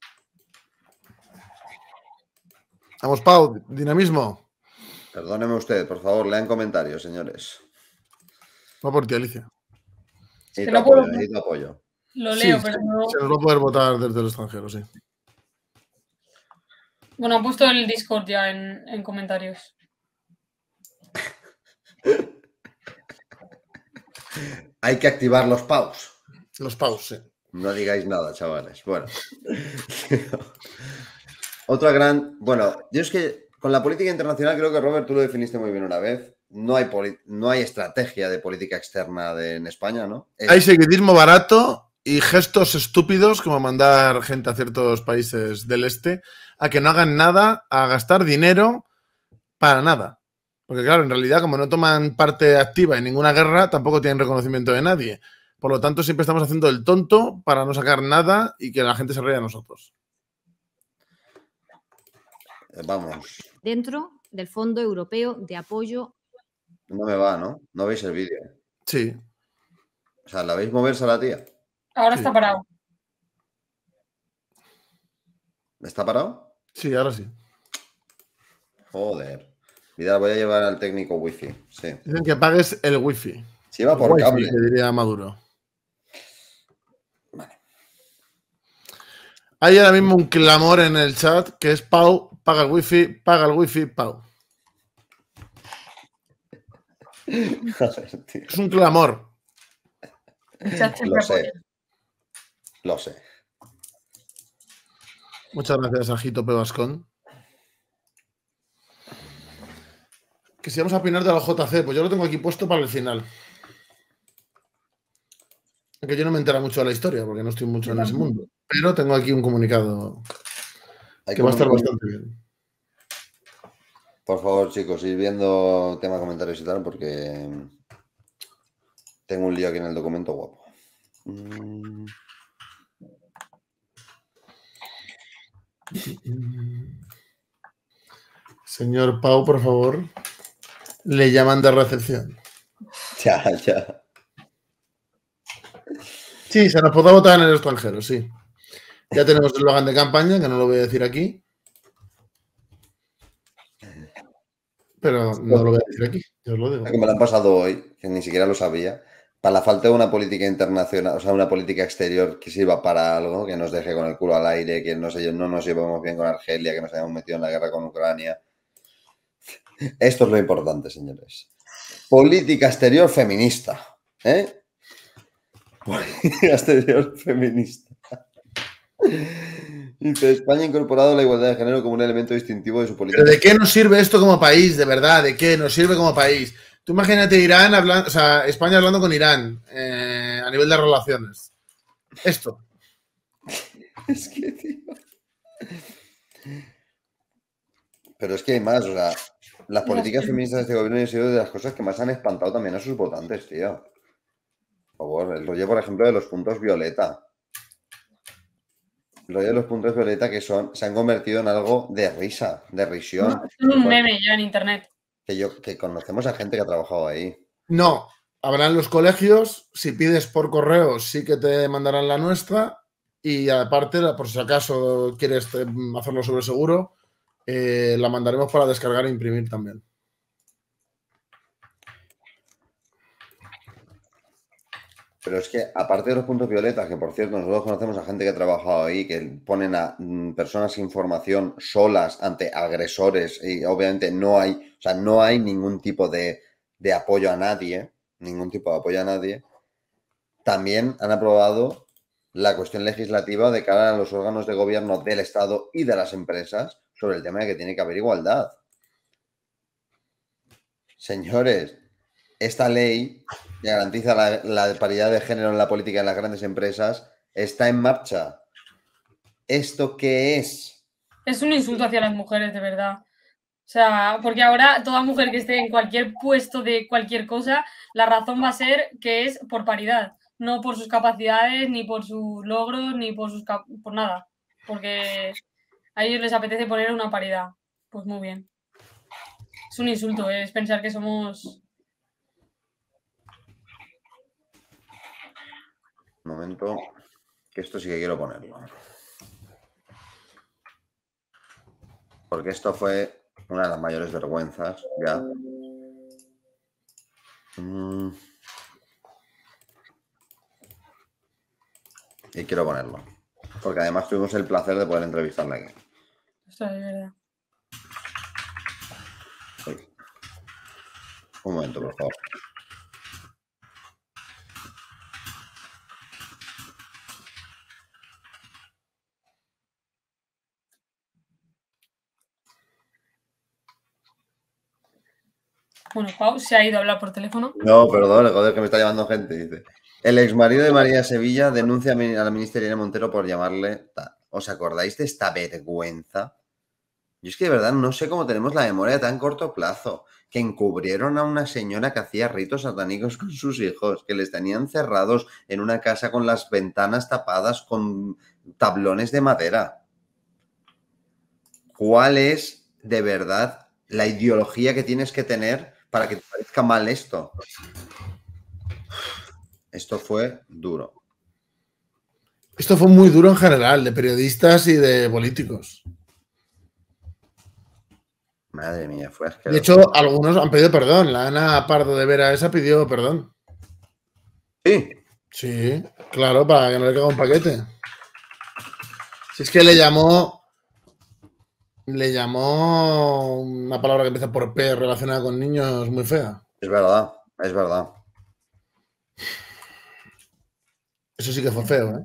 Vamos, Pau, dinamismo. Perdóneme usted, por favor, lean comentarios, señores. Va por ti, Alicia. Y te apoyo, puedo... Lo leo, pero no. Se lo va a poder votar desde el extranjero, sí. Bueno, he puesto el Discord ya en, en comentarios. Hay que activar los paus. Los paus, sí. No digáis nada, chavales. Bueno. Otra gran. Bueno, yo es que con la política internacional creo que Robert tú lo definiste muy bien una vez. No hay, no hay estrategia de política externa de, en España, ¿no? Hay seguidismo barato y gestos estúpidos como mandar gente a ciertos países del este a que no hagan nada, a gastar dinero para nada. Porque claro, en realidad como no toman parte activa en ninguna guerra, tampoco tienen reconocimiento de nadie. Por lo tanto, siempre estamos haciendo el tonto para no sacar nada y que la gente se ría a nosotros. Eh, vamos. Dentro del Fondo Europeo de Apoyo. No me va, ¿no? No veis el vídeo. Sí. O sea, ¿la veis moverse a la tía? Ahora está parado. ¿Está parado? Sí, ahora sí. Joder. Mira, voy a llevar al técnico wifi. Sí. Dicen que pagues el wifi. Si va por cable. diría Maduro. Vale. Hay ahora mismo un clamor en el chat que es Pau paga el wifi, paga el wifi, pau. es un clamor. Lo sé. Lo sé. Muchas gracias, Ajito Pebascón. Que si vamos a opinar de la JC, pues yo lo tengo aquí puesto para el final. Aunque yo no me entera mucho de la historia, porque no estoy mucho en ese mundo. Pero tengo aquí un comunicado que va a estar bastante bien. Por favor, chicos, ir viendo tema comentarios y tal, porque mm, tengo un lío aquí en el documento guapo. Mm. Señor Pau, por favor, le llaman de recepción. Ya, ya. Sí, se nos podrá votar en el extranjero, sí. Ya tenemos el logan de campaña, que no lo voy a decir aquí. Pero no lo voy a decir aquí, Que me lo han pasado hoy, que ni siquiera lo sabía. Para la falta de una política internacional, o sea, una política exterior que sirva para algo, que nos deje con el culo al aire, que no, no nos llevamos bien con Argelia, que nos hayamos metido en la guerra con Ucrania. Esto es lo importante, señores. Política exterior feminista. ¿eh? Política exterior feminista que España ha incorporado la igualdad de género como un elemento distintivo de su política. de qué nos sirve esto como país, de verdad? ¿De qué nos sirve como país? Tú imagínate Irán hablando, o España hablando con Irán eh, a nivel de relaciones. Esto. es que, tío. Pero es que hay más, o sea, las políticas feministas de este gobierno han sido de las cosas que más han espantado también a sus votantes, tío. Por el rollo, por ejemplo, de los puntos violeta lo de los puntos de violeta que son, se han convertido en algo de risa, de risión. un meme ya en internet. Que, conocemos a gente que ha trabajado ahí. No, habrán los colegios, si pides por correo sí que te mandarán la nuestra y aparte, por si acaso quieres em, hacerlo sobre seguro, eh, la mandaremos para descargar e imprimir también. Pero es que, aparte de los puntos violetas, que por cierto, nosotros conocemos a gente que ha trabajado ahí, que ponen a mm, personas sin formación solas ante agresores, y obviamente no hay, o sea, no hay ningún tipo de, de apoyo a nadie, ningún tipo de apoyo a nadie. También han aprobado la cuestión legislativa de cara a los órganos de gobierno del Estado y de las empresas sobre el tema de que tiene que haber igualdad. Señores, esta ley garantiza la, paridad de género en la política de las grandes empresas está en marcha. ¿Esto qué es? Es un insulto hacia las mujeres, de verdad. O sea, porque ahora toda mujer que esté en cualquier puesto de cualquier cosa, la razón va a ser que es por paridad, no por sus capacidades, ni por sus logros, ni por sus por nada. Porque a ellos les apetece poner una paridad. Pues muy bien. Es un insulto, es pensar que somos momento, que esto sí que quiero ponerlo. Porque esto fue una de las mayores vergüenzas ya. Mm. Y quiero ponerlo. Porque además tuvimos el placer de poder entrevistarla aquí. Un momento, por favor. Bueno, Pau, se ha ido a hablar por teléfono. No, perdón, joder, que me está llamando gente. Dice. El exmarido de María Sevilla denuncia a la ministra de Montero por llamarle. ¿Os acordáis de esta vergüenza? Yo es que de verdad no sé cómo tenemos la memoria de tan corto plazo. Que encubrieron a una señora que hacía ritos satánicos con sus hijos, que les tenían cerrados en una casa con las ventanas tapadas con tablones de madera. ¿Cuál es de verdad la ideología que tienes que tener para que te parezca mal esto. Esto fue duro. Esto fue muy duro en general, de periodistas y de políticos. Madre mía, fue asqueroso. De hecho, algunos han pedido perdón. La Ana Pardo de Vera esa pidió perdón. Sí. Sí, claro, para que no le caiga un paquete. Si es que le llamó le llamó una palabra que empieza por P relacionada con niños muy fea. Es verdad, es verdad. Eso sí que fue feo, ¿eh?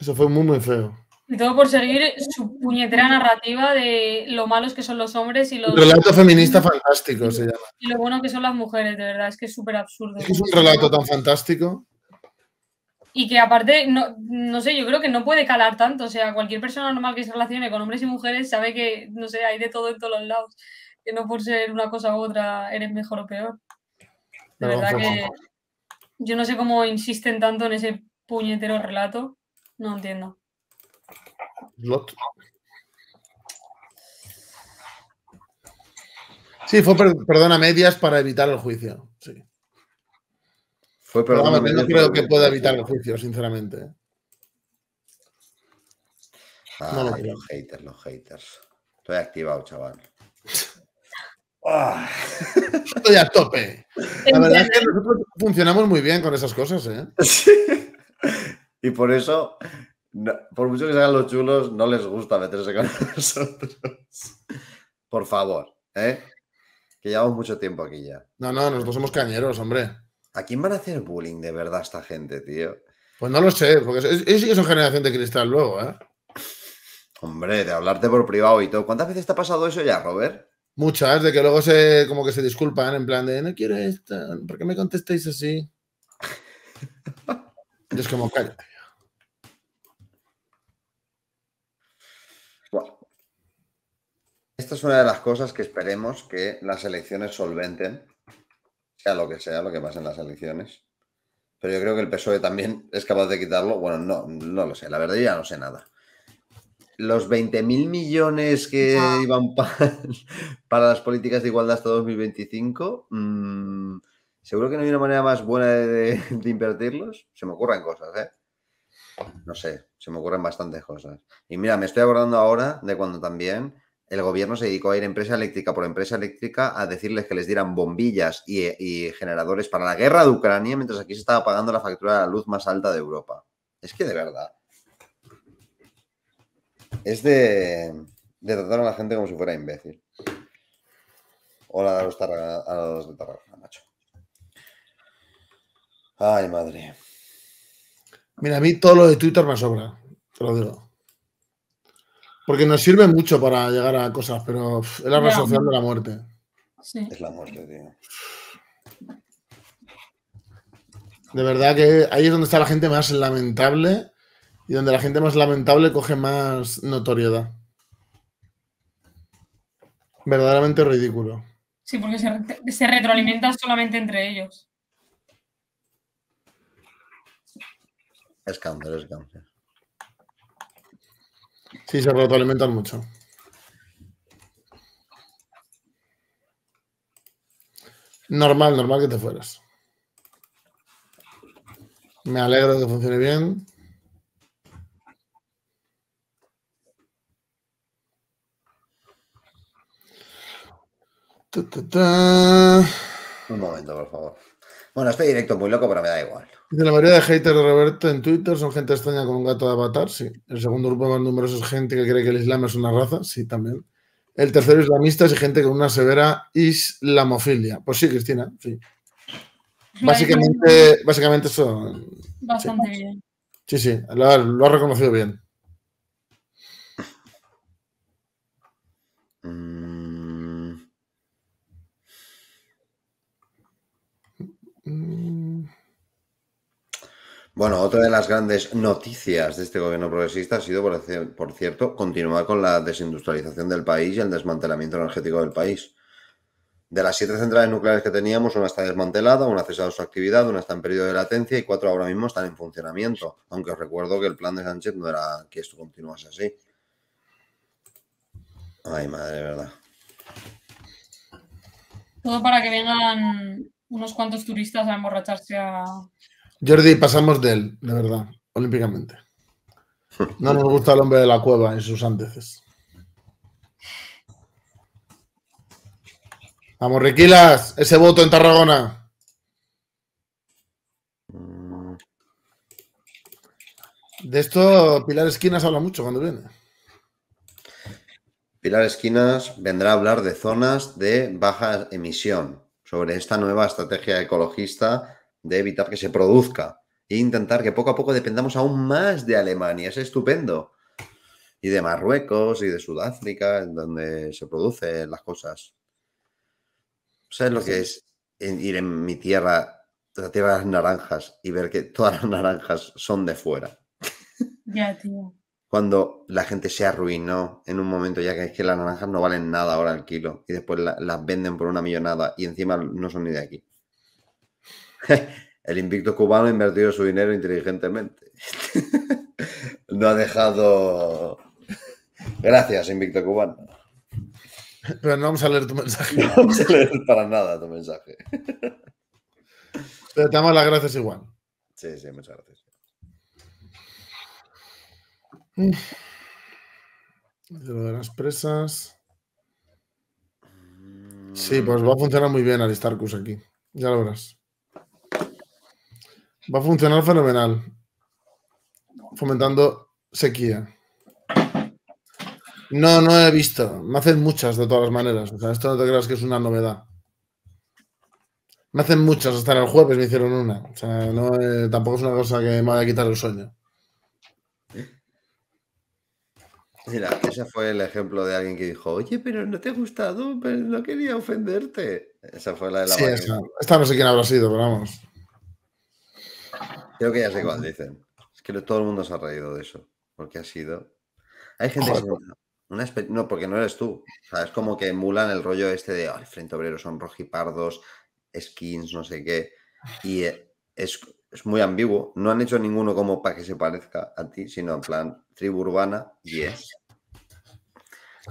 Eso fue muy, muy feo. Y todo por seguir su puñetera narrativa de lo malos que son los hombres y los. Un relato feminista fantástico se llama. Y lo bueno que son las mujeres, de verdad, es que es súper absurdo. es un relato tan fantástico y que aparte, no, sé, yo creo que no puede calar tanto, o sea, cualquier persona normal que se relacione con hombres y mujeres sabe que, no sé, hay de todo en todos los lados, que no por ser una cosa u otra eres mejor o peor. De verdad que yo no sé cómo insisten tanto en ese puñetero relato, no entiendo. Sí, fue perdón a medias para evitar el juicio no, creo que pueda evitar el juicio, sinceramente. ¿eh? los haters, los haters. Estoy activado, chaval. Ah. Estoy a tope. La verdad es que nosotros funcionamos muy bien con esas cosas, ¿eh? Y por eso, por mucho que sean los chulos, no les gusta meterse con nosotros. Por favor, ¿eh? Que llevamos mucho tiempo aquí ya. No, no, nosotros somos cañeros, hombre. ¿A quién van a hacer bullying de verdad esta gente, tío? Pues no lo sé, porque es, que son generación de cristal luego, ¿eh? Hombre, de hablarte por privado y todo. ¿Cuántas veces te ha pasado eso ya, Robert? Muchas, de que luego se como que se disculpan en plan de no quiero esto, ¿por qué me contestáis así? es como calla. Bueno. Esta es una de las cosas que esperemos que las elecciones solventen sea lo que sea, lo que pasa en las elecciones. Pero yo creo que el PSOE también es capaz de quitarlo. Bueno, no, no lo sé, la verdad ya no sé nada. Los 20.000 millones que iban para, las políticas de igualdad hasta 2025, mm, seguro que no hay una manera más buena de invertirlos. Se me ocurren cosas, ¿eh? No sé, se me ocurren bastantes cosas. Y mira, me estoy acordando ahora de cuando también el gobierno se dedicó a ir empresa eléctrica por empresa eléctrica a decirles que les dieran bombillas y, generadores para la guerra de Ucrania, mientras aquí se estaba pagando la factura de la luz más alta de Europa. Es que de verdad. Es de, de tratar a la gente como si fuera imbécil. Hola a los, a los de Tarragona, macho. Ay, madre. Mira, a mí todo lo de Twitter me sobra, te lo digo. Porque nos sirve mucho para llegar a cosas, pero es la red social de la muerte. Es la muerte, tío. De verdad que ahí es donde está la gente más lamentable y donde la gente más lamentable coge más notoriedad. Verdaderamente ridículo. Sí, porque se, se retroalimenta solamente entre ellos. Es cáncer, es cáncer. Sí, se retroalimentan mucho. Normal, normal que te fueras. Me alegro de que funcione bien. Un momento, por favor. Bueno, estoy directo muy loco, pero me da igual. Dice, la mayoría de haters de Roberto en Twitter son gente extraña con un gato de avatar, sí. El segundo grupo más numeroso es gente que cree que el Islam es una raza, sí, también. El tercero, islamista es gente con una severa islamofilia. Pues sí, Cristina, sí. Básicamente, pues, básicamente eso. Bastante sí. bien. Sí, sí, lo, ha reconocido bien. Bueno, otra de las grandes noticias de este gobierno progresista ha sido, por, cierto, continuar con la desindustrialización del país y el desmantelamiento energético del país. De las siete centrales nucleares que teníamos, una está desmantelada, una ha cesado su actividad, una está en periodo de latencia y cuatro ahora mismo están en funcionamiento. Aunque os recuerdo que el plan de Sánchez no era que esto continuase así. Ay, madre, verdad. Todo para que vengan unos cuantos turistas a emborracharse a, Jordi, pasamos de él, de verdad, olímpicamente. No nos gusta el hombre de la cueva en sus anteces. Vamos, Riquilas, ese voto en Tarragona. De esto Pilar Esquinas habla mucho cuando viene. Pilar Esquinas vendrá a hablar de zonas de baja emisión, sobre esta nueva estrategia ecologista de evitar que se produzca e intentar que poco a poco dependamos aún más de Alemania. Es estupendo. Y de Marruecos y de Sudáfrica, donde se producen las cosas. ¿Sabes lo que es ir en mi tierra, la tierra de las naranjas, y ver que todas las naranjas son de fuera? Cuando la gente se arruinó en un momento, ya que es que las naranjas no valen nada ahora al kilo, y después las venden por una millonada y encima no son ni de aquí. El invicto cubano ha invertido su dinero inteligentemente. no ha dejado. Gracias, invicto cubano. Pero no vamos a leer tu mensaje. No vamos a leer para nada tu mensaje. Pero te damos las gracias igual. Sí, sí, muchas gracias. De mm. lo de las presas. Sí, pues va a funcionar muy bien Aristarcus aquí. Ya lo verás. Va a funcionar fenomenal. Fomentando sequía. No, no he visto. Me hacen muchas de todas las maneras. O sea, esto no te creas que es una novedad. Me hacen muchas, hasta el jueves me hicieron una. O sea, no, eh, tampoco es una cosa que me vaya a quitar el sueño. Mira, ese fue el ejemplo de alguien que dijo, oye, pero no te ha gustado, pero no quería ofenderte. Esa fue la de la sí, Esta no sé quién habrá sido, pero vamos. Creo que ya sé cuál dicen. Es que todo el mundo se ha reído de eso. Porque ha sido. Hay gente que. no, porque no eres tú. es como que emulan el rollo este de Ay, Frente Obrero son rojipardos, skins, no sé qué. Y eh, es, muy ambiguo. No han hecho ninguno como para que se parezca a ti, sino en plan tribu urbana y es.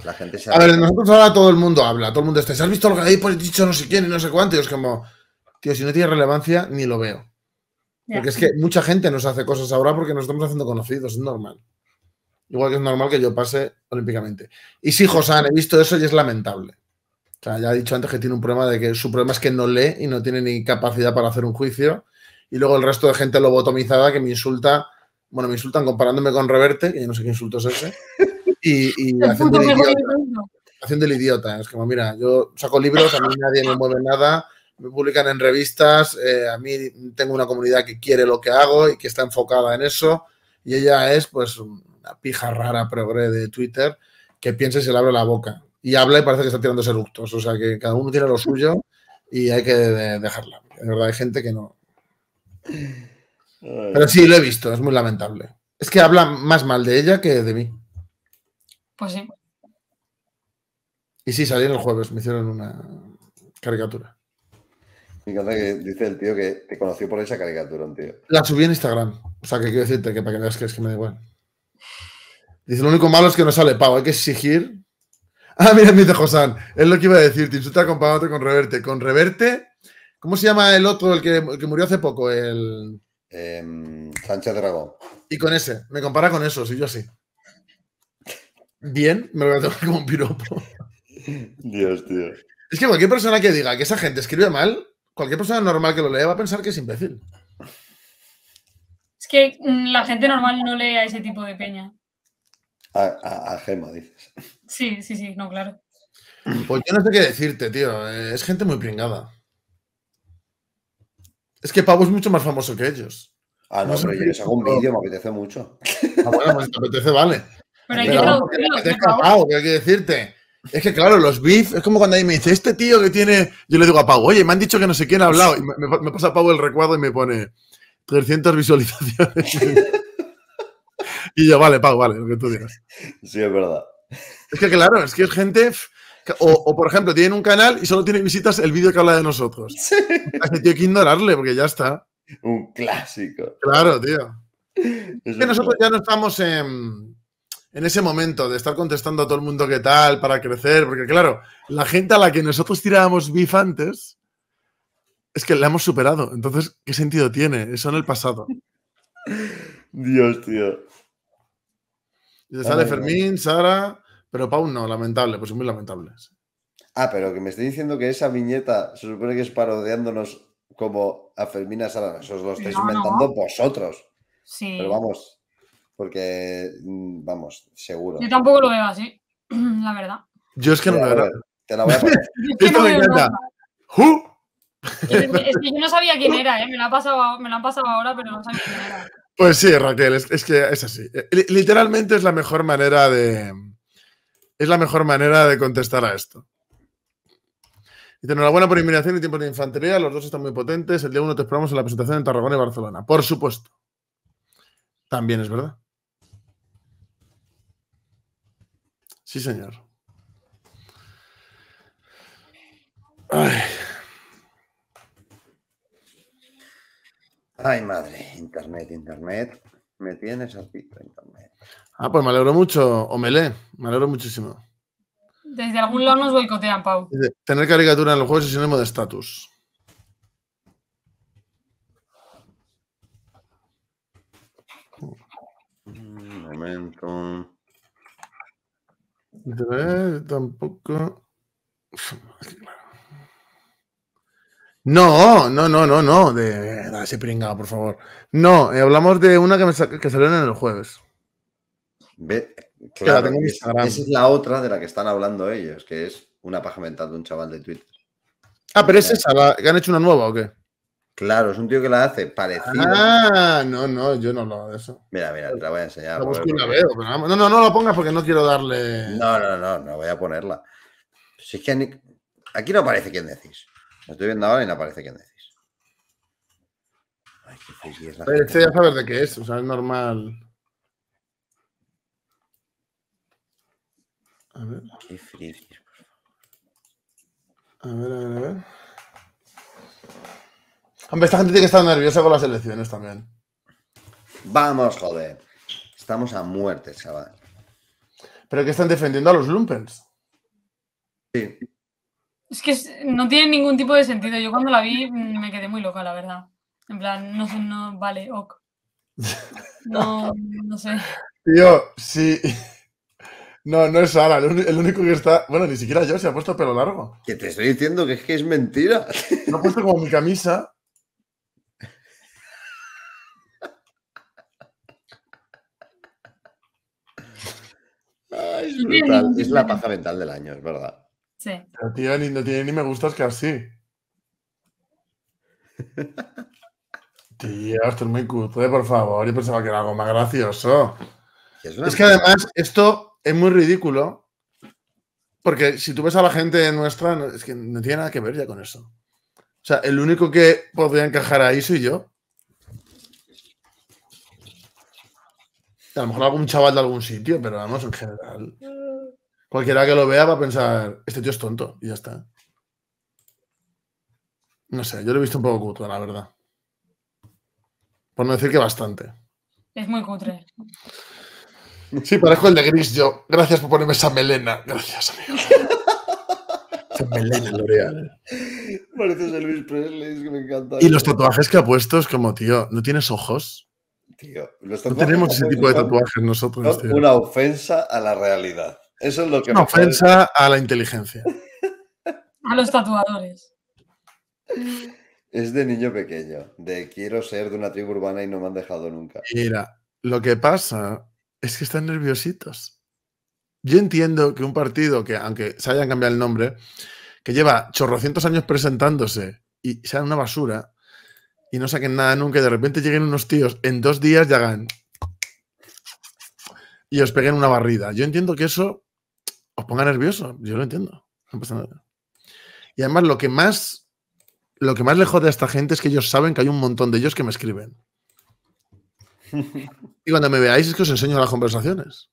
La gente se A ver, nosotros ahora todo el mundo habla, todo el mundo está. ¿Has visto lo que hay por dicho no sé quién y no sé cuánto? es como, tío, si no tiene relevancia, ni lo veo. Porque es que mucha gente nos hace cosas ahora porque nos estamos haciendo conocidos, es normal. Igual que es normal que yo pase olímpicamente. Y sí, Josán, he visto eso y es lamentable. O sea, ya he dicho antes que tiene un problema de que su problema es que no lee y no tiene ni capacidad para hacer un juicio. Y luego el resto de gente lobotomizada que me insulta, bueno, me insultan comparándome con Reverte, que yo no sé qué insulto es ese, y, haciendo, el idiota, haciendo el idiota. Es como, mira, yo saco libros, a mí nadie me mueve nada, me publican en revistas, eh, a mí tengo una comunidad que quiere lo que hago y que está enfocada en eso, y ella es pues una pija rara progre de Twitter que piensa y se le abre la boca. Y habla y parece que está tirando seductos, o sea que cada uno tiene lo suyo y hay que dejarla. De verdad, hay gente que no. Pero sí, lo he visto, es muy lamentable. Es que habla más mal de ella que de mí. Pues sí. Y sí, salí en el jueves, me hicieron una caricatura. Me encanta que dice el tío que te conoció por esa caricatura, tío. La subí en Instagram. O sea, que quiero decirte que para que veas que es que me da igual. Dice, lo único malo es que no sale pavo. Hay que exigir. Ah, mira, me dice Josán. Es lo que iba a decir. Te insulta comparado con Reverte. Con Reverte, ¿cómo se llama el otro, el que, murió hace poco? El... Em, Sánchez Dragón. Y con ese. Me compara con eso, si yo sí. Bien, me lo voy a tomar como un piropo. Dios, tío. Es que cualquier persona que diga que esa gente escribe mal, cualquier persona normal que lo lea va a pensar que es imbécil. Es que mm, la gente normal no lee a ese tipo de peña. A, a, Gema, dices. Sí, sí, sí, no, claro. Pues yo no sé qué decirte, tío. Eh, es gente muy pringada. Es que Pavo es mucho más famoso que ellos. Ah, no, pero yo les hago un vídeo, me apetece mucho. Ah, bueno, pues apetece, vale. Pero hay que traducirlo. ¿qué hay que decirte? Es que claro, los beef, es como cuando ahí me dice, este tío que tiene. Yo le digo a Pau, oye, me han dicho que no sé quién ha hablado. Y me, pasa Pau el recuadro y me pone 300 visualizaciones. y yo, vale, Pau, vale, lo que tú digas. Sí, es verdad. Es que claro, es que es gente. O, por ejemplo, tienen un canal y solo tienen visitas el vídeo que habla de nosotros. tío, hay que ignorarle porque ya está. Un clásico. Claro, tío. Es que nosotros ya no estamos en en ese momento de estar contestando a todo el mundo qué tal para crecer, porque claro, la gente a la que nosotros tirábamos bif antes es que la hemos superado. Entonces, ¿qué sentido tiene eso en el pasado? Dios, tío. Y te sale Fermín, Sara, pero Pau no, lamentable, pues son muy lamentables. Ah, pero que me esté diciendo que esa viñeta se supone que es parodiándonos como a Fermín a Sara. Eso os lo estáis inventando vosotros. Sí. Pero vamos, porque, mm, vamos, seguro. Yo tampoco lo veo así, la verdad. Yo es que no lo veo. Te la voy a poner. Esto es que yo no sabía quién era, ¿eh? me, lo pasado, me han pasado ahora, pero no sabía quién era. Pues sí, Raquel, es, que es así. Eh, literalmente es la mejor manera de. Es la mejor manera de contestar a esto. Dice, enhorabuena por inmigración y Tiempo de infantería, los dos están muy potentes. El día uno te esperamos en la presentación en Tarragona y Barcelona. Por supuesto. También es verdad. Sí, señor. Ay. madre, internet, internet. Me tienes asito, internet. Ah, pues me alegro mucho, O Me alegro muchísimo. Desde algún lado nos boicotean, Pau. Tener caricatura en los juegos es sinónimo de estatus. Un momento tampoco. No, no, no, no, no. De. ese ah, pringado, por favor. No, eh, hablamos de una que, salieron salió en el jueves. esa es la otra de la que están hablando ellos, que es una paja mental de un chaval de Twitter. Ah, pero es esa, que han hecho una nueva o qué? Claro, es un tío que la hace parecida. Ah, no, no, yo no lo hago eso. Mira, mira, te la voy a enseñar. pero no, no, no lo pongas porque no quiero darle. No, no, no, no voy a ponerla. es que aquí no aparece quién decís. Lo estoy viendo ahora y no aparece quién decís. Ay, qué es la este ya sabes de qué es, o sea, es normal. A ver. A ver, a ver, a ver. Hombre, esta gente tiene que estar nerviosa con las elecciones también. Vamos, joder. Estamos a muerte, chaval. Pero que están defendiendo a los Lumpens. Sí. Es que no tiene ningún tipo de sentido. Yo cuando la vi mm, me quedé muy loca, la verdad. En plan, no no, vale, ok. No, no sé. Tío, sí. No, no es Sara, el único que está. Bueno, ni siquiera yo se ha puesto pelo largo. Que te estoy diciendo que es que es mentira. No he puesto como mi camisa. Es la paja mental del año, es verdad. Sí. no tiene ni me gustas que así. Tío, esto es muy cutre, por favor. Yo pensaba que era algo más gracioso. Es, que además esto es muy ridículo. Porque si tú ves a la gente nuestra, es que no tiene nada que ver ya con eso. O sea, el único que podría encajar ahí soy yo. a lo mejor algún chaval de algún sitio, pero vamos, en general. Cualquiera que lo vea va a pensar, este tío es tonto, y ya está. No sé, yo lo he visto un poco cutre, la verdad. Por no decir que bastante. Es muy cutre. Sí, parezco el de Gris yo. Gracias por ponerme esa melena. Gracias, amigo. esa melena L'Oreal. Pareces Elvis Presley, es que me encanta. Y los tatuajes que ha puesto es como, tío, ¿no tienes ojos? no tenemos ese tipo de tatuajes nosotros. Una ofensa a la realidad. Eso es lo que. Una ofensa a la inteligencia. a los tatuadores. Es de niño pequeño, de quiero ser de una tribu urbana y no me han dejado nunca. Mira, lo que pasa es que están nerviositos. Yo entiendo que un partido que, aunque se hayan cambiado el nombre, que lleva chorrocientos años presentándose y sea una basura, y no saquen nada nunca y de repente lleguen unos tíos en dos días y hagan y os peguen una barrida. Yo entiendo que eso os ponga nervioso, yo lo entiendo. Y además lo que más lo que más le jode a esta gente es que ellos saben que hay un montón de ellos que me escriben. Y cuando me veáis es que os enseño las conversaciones.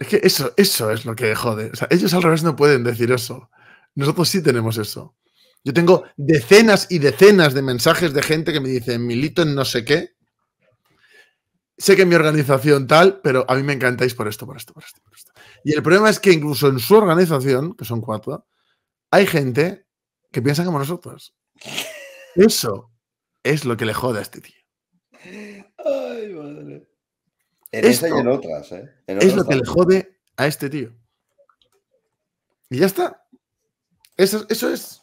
Es que eso, eso es lo que jode. O sea, ellos al revés no pueden decir eso. Nosotros sí tenemos eso. Yo tengo decenas y decenas de mensajes de gente que me dicen milito en no sé qué. Sé que mi organización tal, pero a mí me encantáis por esto, por esto, por esto, Y el problema es que incluso en su organización, que son cuatro, hay gente que piensa como nosotros. Eso es lo que le jode a este tío. Ay, madre. En y en otras, ¿eh? es lo que le jode a este tío. Y ya está. eso es.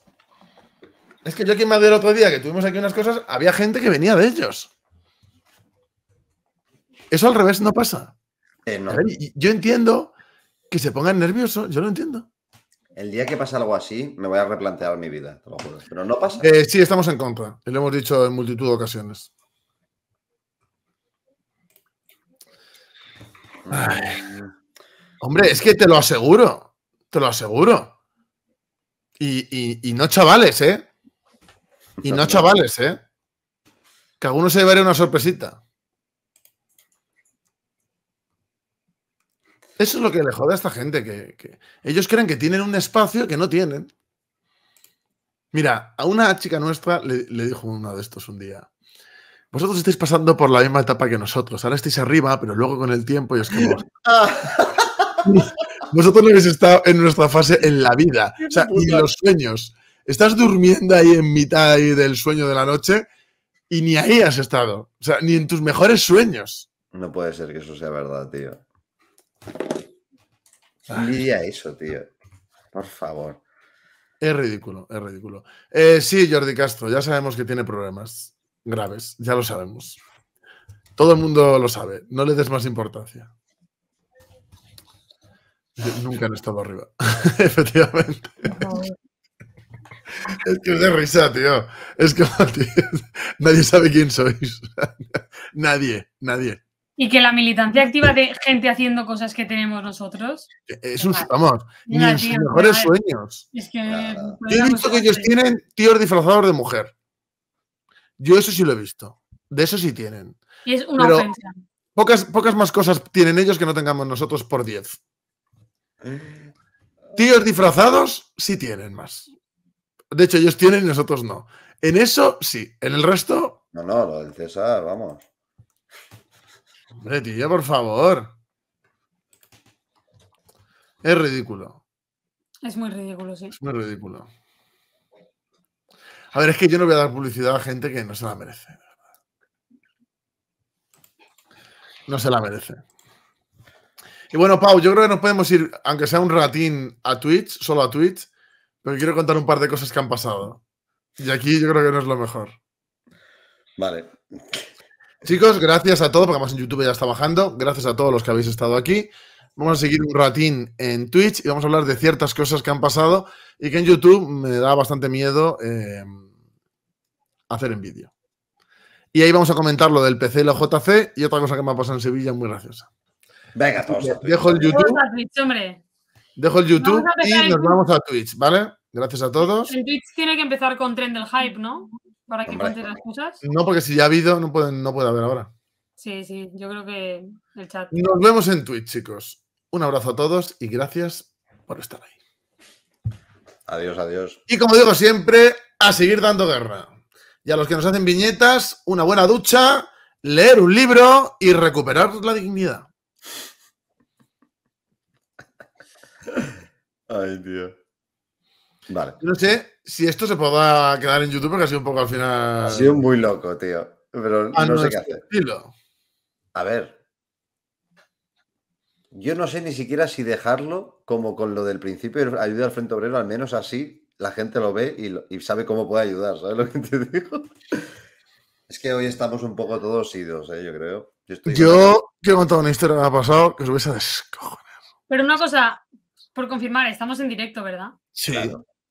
Es que yo aquí me Madrid el otro día que tuvimos aquí unas cosas, había gente que venía de ellos. Eso al revés no pasa. Eh, yo entiendo que se pongan nerviosos, yo lo entiendo. El día que pasa algo así, me voy a replantear mi vida, te lo juro. Pero no pasa. Eh, sí, estamos en contra. Lo hemos dicho en multitud de ocasiones. Hombre, es que te lo aseguro. Te lo aseguro. y no chavales, ¿eh? Y no chavales, ¿eh? Que alguno se llevaría una sorpresita. Eso es lo que le jode a esta gente, que, ellos creen que tienen un espacio que no tienen. Mira, a una chica nuestra le, dijo uno de estos un día, vosotros estáis pasando por la misma etapa que nosotros, ahora estáis arriba, pero luego con el tiempo y os que. vosotros no habéis estado en nuestra fase en la vida, o sea, los sueños. Estás durmiendo ahí en mitad del sueño de la noche y ni ahí has estado. O sea, ni en tus mejores sueños. No puede ser que eso sea verdad, tío. Ah. Envidia eso, tío. Por favor. Es ridículo, es ridículo. Eh, sí, Jordi Castro, ya sabemos que tiene problemas graves, ya lo sabemos. Todo el mundo lo sabe, no le des más importancia. Nunca han estado arriba, efectivamente. Es que es de risa, tío. Es que nadie sabe quién sois. nadie, nadie. Y que la militancia activa de gente haciendo cosas que tenemos nosotros. Es un, vamos, mejores sueños. Yo he visto que ellos tienen tíos disfrazados de mujer. Yo eso sí lo he visto. De eso sí tienen. Y es una ofensa. Pocas, pocas más cosas tienen ellos que no tengamos nosotros por 10. Eh. Tíos disfrazados sí tienen más. De hecho, ellos tienen y nosotros no. En eso, sí. En el resto. No, no, lo del César, vamos. Hombre, tío, por favor. Es ridículo. Es muy ridículo, sí. Es muy ridículo. A ver, es que yo no voy a dar publicidad a gente que no se la merece. No se la merece. Y bueno, Pau, yo creo que nos podemos ir, aunque sea un ratín, a Twitch, solo a Twitch, pero quiero contar un par de cosas que han pasado. Y aquí yo creo que no es lo mejor. Vale. Chicos, gracias a todos, porque además en YouTube ya está bajando. Gracias a todos los que habéis estado aquí. Vamos a seguir un ratín en Twitch y vamos a hablar de ciertas cosas que han pasado y que en YouTube me da bastante miedo eh, hacer en vídeo. Y ahí vamos a comentar lo del PC y la JC y otra cosa que me ha pasado en Sevilla muy graciosa. Venga, todos. Dejo el YouTube. hombre? Dejo el YouTube y nos vamos a Twitch, ¿vale? Gracias a todos. En Twitch tiene que empezar con tren del hype, ¿no? Para que cuentes las cosas. No, porque si ya ha habido, no no puede haber ahora. Sí, sí, yo creo que el chat. Nos vemos en Twitch, chicos. Un abrazo a todos y gracias por estar ahí. Adiós, adiós. Y como digo siempre, a seguir dando guerra. Y a los que nos hacen viñetas, una buena ducha, leer un libro y recuperar la dignidad. Ay, tío. Vale. no sé si esto se podrá quedar en YouTube porque ha sido un poco al final. Ha sido muy loco, tío. Pero ah, no, sé qué hacer. A ver. Yo no sé ni siquiera si dejarlo como con lo del principio, ayuda al Frente Obrero, al menos así la gente lo ve y, sabe cómo puede ayudar, ¿sabes lo que te digo? Es que hoy estamos un poco todos idos, ¿eh? yo creo. Yo, quiero una historia que me ha pasado que os vais a descojonar. Pero una cosa, por confirmar, estamos en directo, ¿verdad? Sí.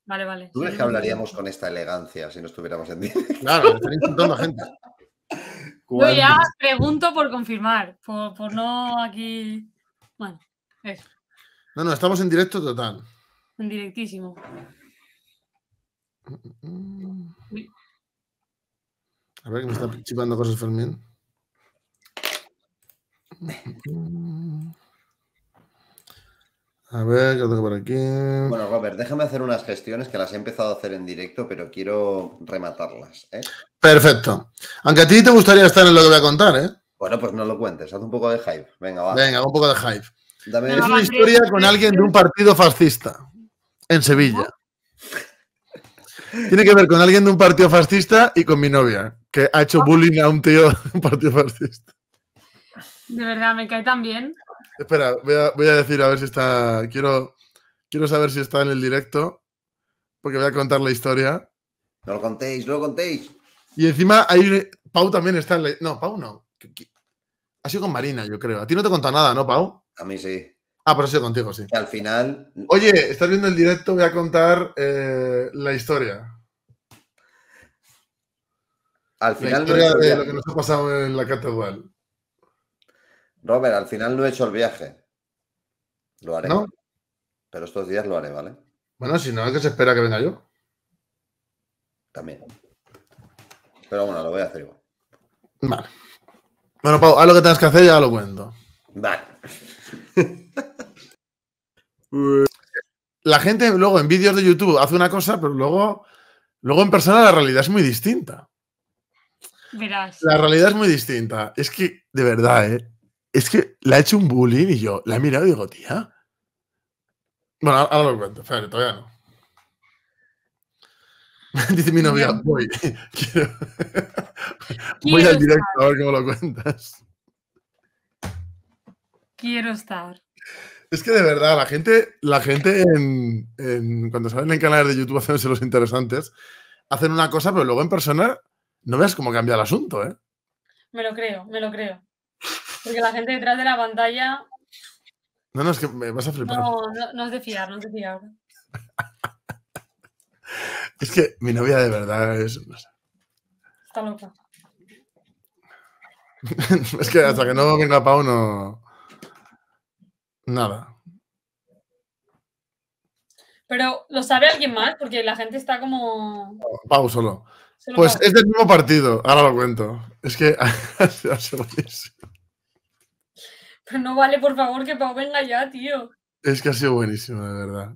Vale, vale. ¿Tú ves que hablaríamos con esta elegancia si no estuviéramos en directo? Claro, están insultando a gente. Yo ya pregunto por confirmar, por, no aquí. Bueno, eso. No, no, estamos en directo total. En directísimo. A ver que me está chipando cosas Fermín. A ver, yo tengo por aquí. Bueno, Robert, déjame hacer unas gestiones que las he empezado a hacer en directo, pero quiero rematarlas. ¿eh? Perfecto. Aunque a ti te gustaría estar en lo que voy a contar, ¿eh? Bueno, pues no lo cuentes. Haz un poco de hype. Venga, va. Venga, un poco de hype. Es una historia con alguien de un partido fascista en Sevilla. Tiene que ver con alguien de un partido fascista y con mi novia, que ha hecho bullying a un tío de un partido fascista. De verdad, me cae tan bien. Espera, voy a, decir a ver si está. Quiero, quiero saber si está en el directo, porque voy a contar la historia. No lo contéis, no lo contéis. Y encima hay. Pau también está en la. No, Pau no. Ha sido con Marina, yo creo. A ti no te he contado nada, ¿no, Pau? A mí sí. Ah, pero ha sido contigo, sí. al final. Oye, estás viendo el directo, voy a contar eh, la historia. Al final. La historia de lo que nos ha pasado en la catedral. Robert, al final no he hecho el viaje. Lo haré. ¿No? Pero estos días lo haré, ¿vale? Bueno, si no, es que se espera que venga yo. También. Pero bueno, lo voy a hacer igual. Vale. Bueno, Pau, haz lo que tengas que hacer y ya lo cuento. Vale. la gente luego en vídeos de YouTube hace una cosa, pero luego, luego en persona la realidad es muy distinta. Verás. La realidad es muy distinta. Es que, de verdad, ¿eh? es que la ha hecho un bullying y yo la he mirado y digo, tía. Bueno, ahora lo cuento, ¿Fer todavía no. Dice mi novia, voy. Quiero... voy al directo a ver cómo lo cuentas. Quiero estar. Es que de verdad, la gente, la gente en, cuando salen en canales de YouTube hacen los interesantes, hacen una cosa, pero luego en persona no veas cómo cambia el asunto, ¿eh? Me lo creo, me lo creo. Porque la gente detrás de la pantalla. No, no, es que me vas a flipar. No, no, no es de fiar, no es de fiar. es que mi novia de verdad es. Está loca. es que hasta que no venga Pau no. Nada. Pero lo sabe alguien más porque la gente está como. Pau solo. pues es del mismo partido, ahora lo cuento. Es que no vale, por favor, que Pau venga ya, tío. Es que ha sido buenísimo, de verdad.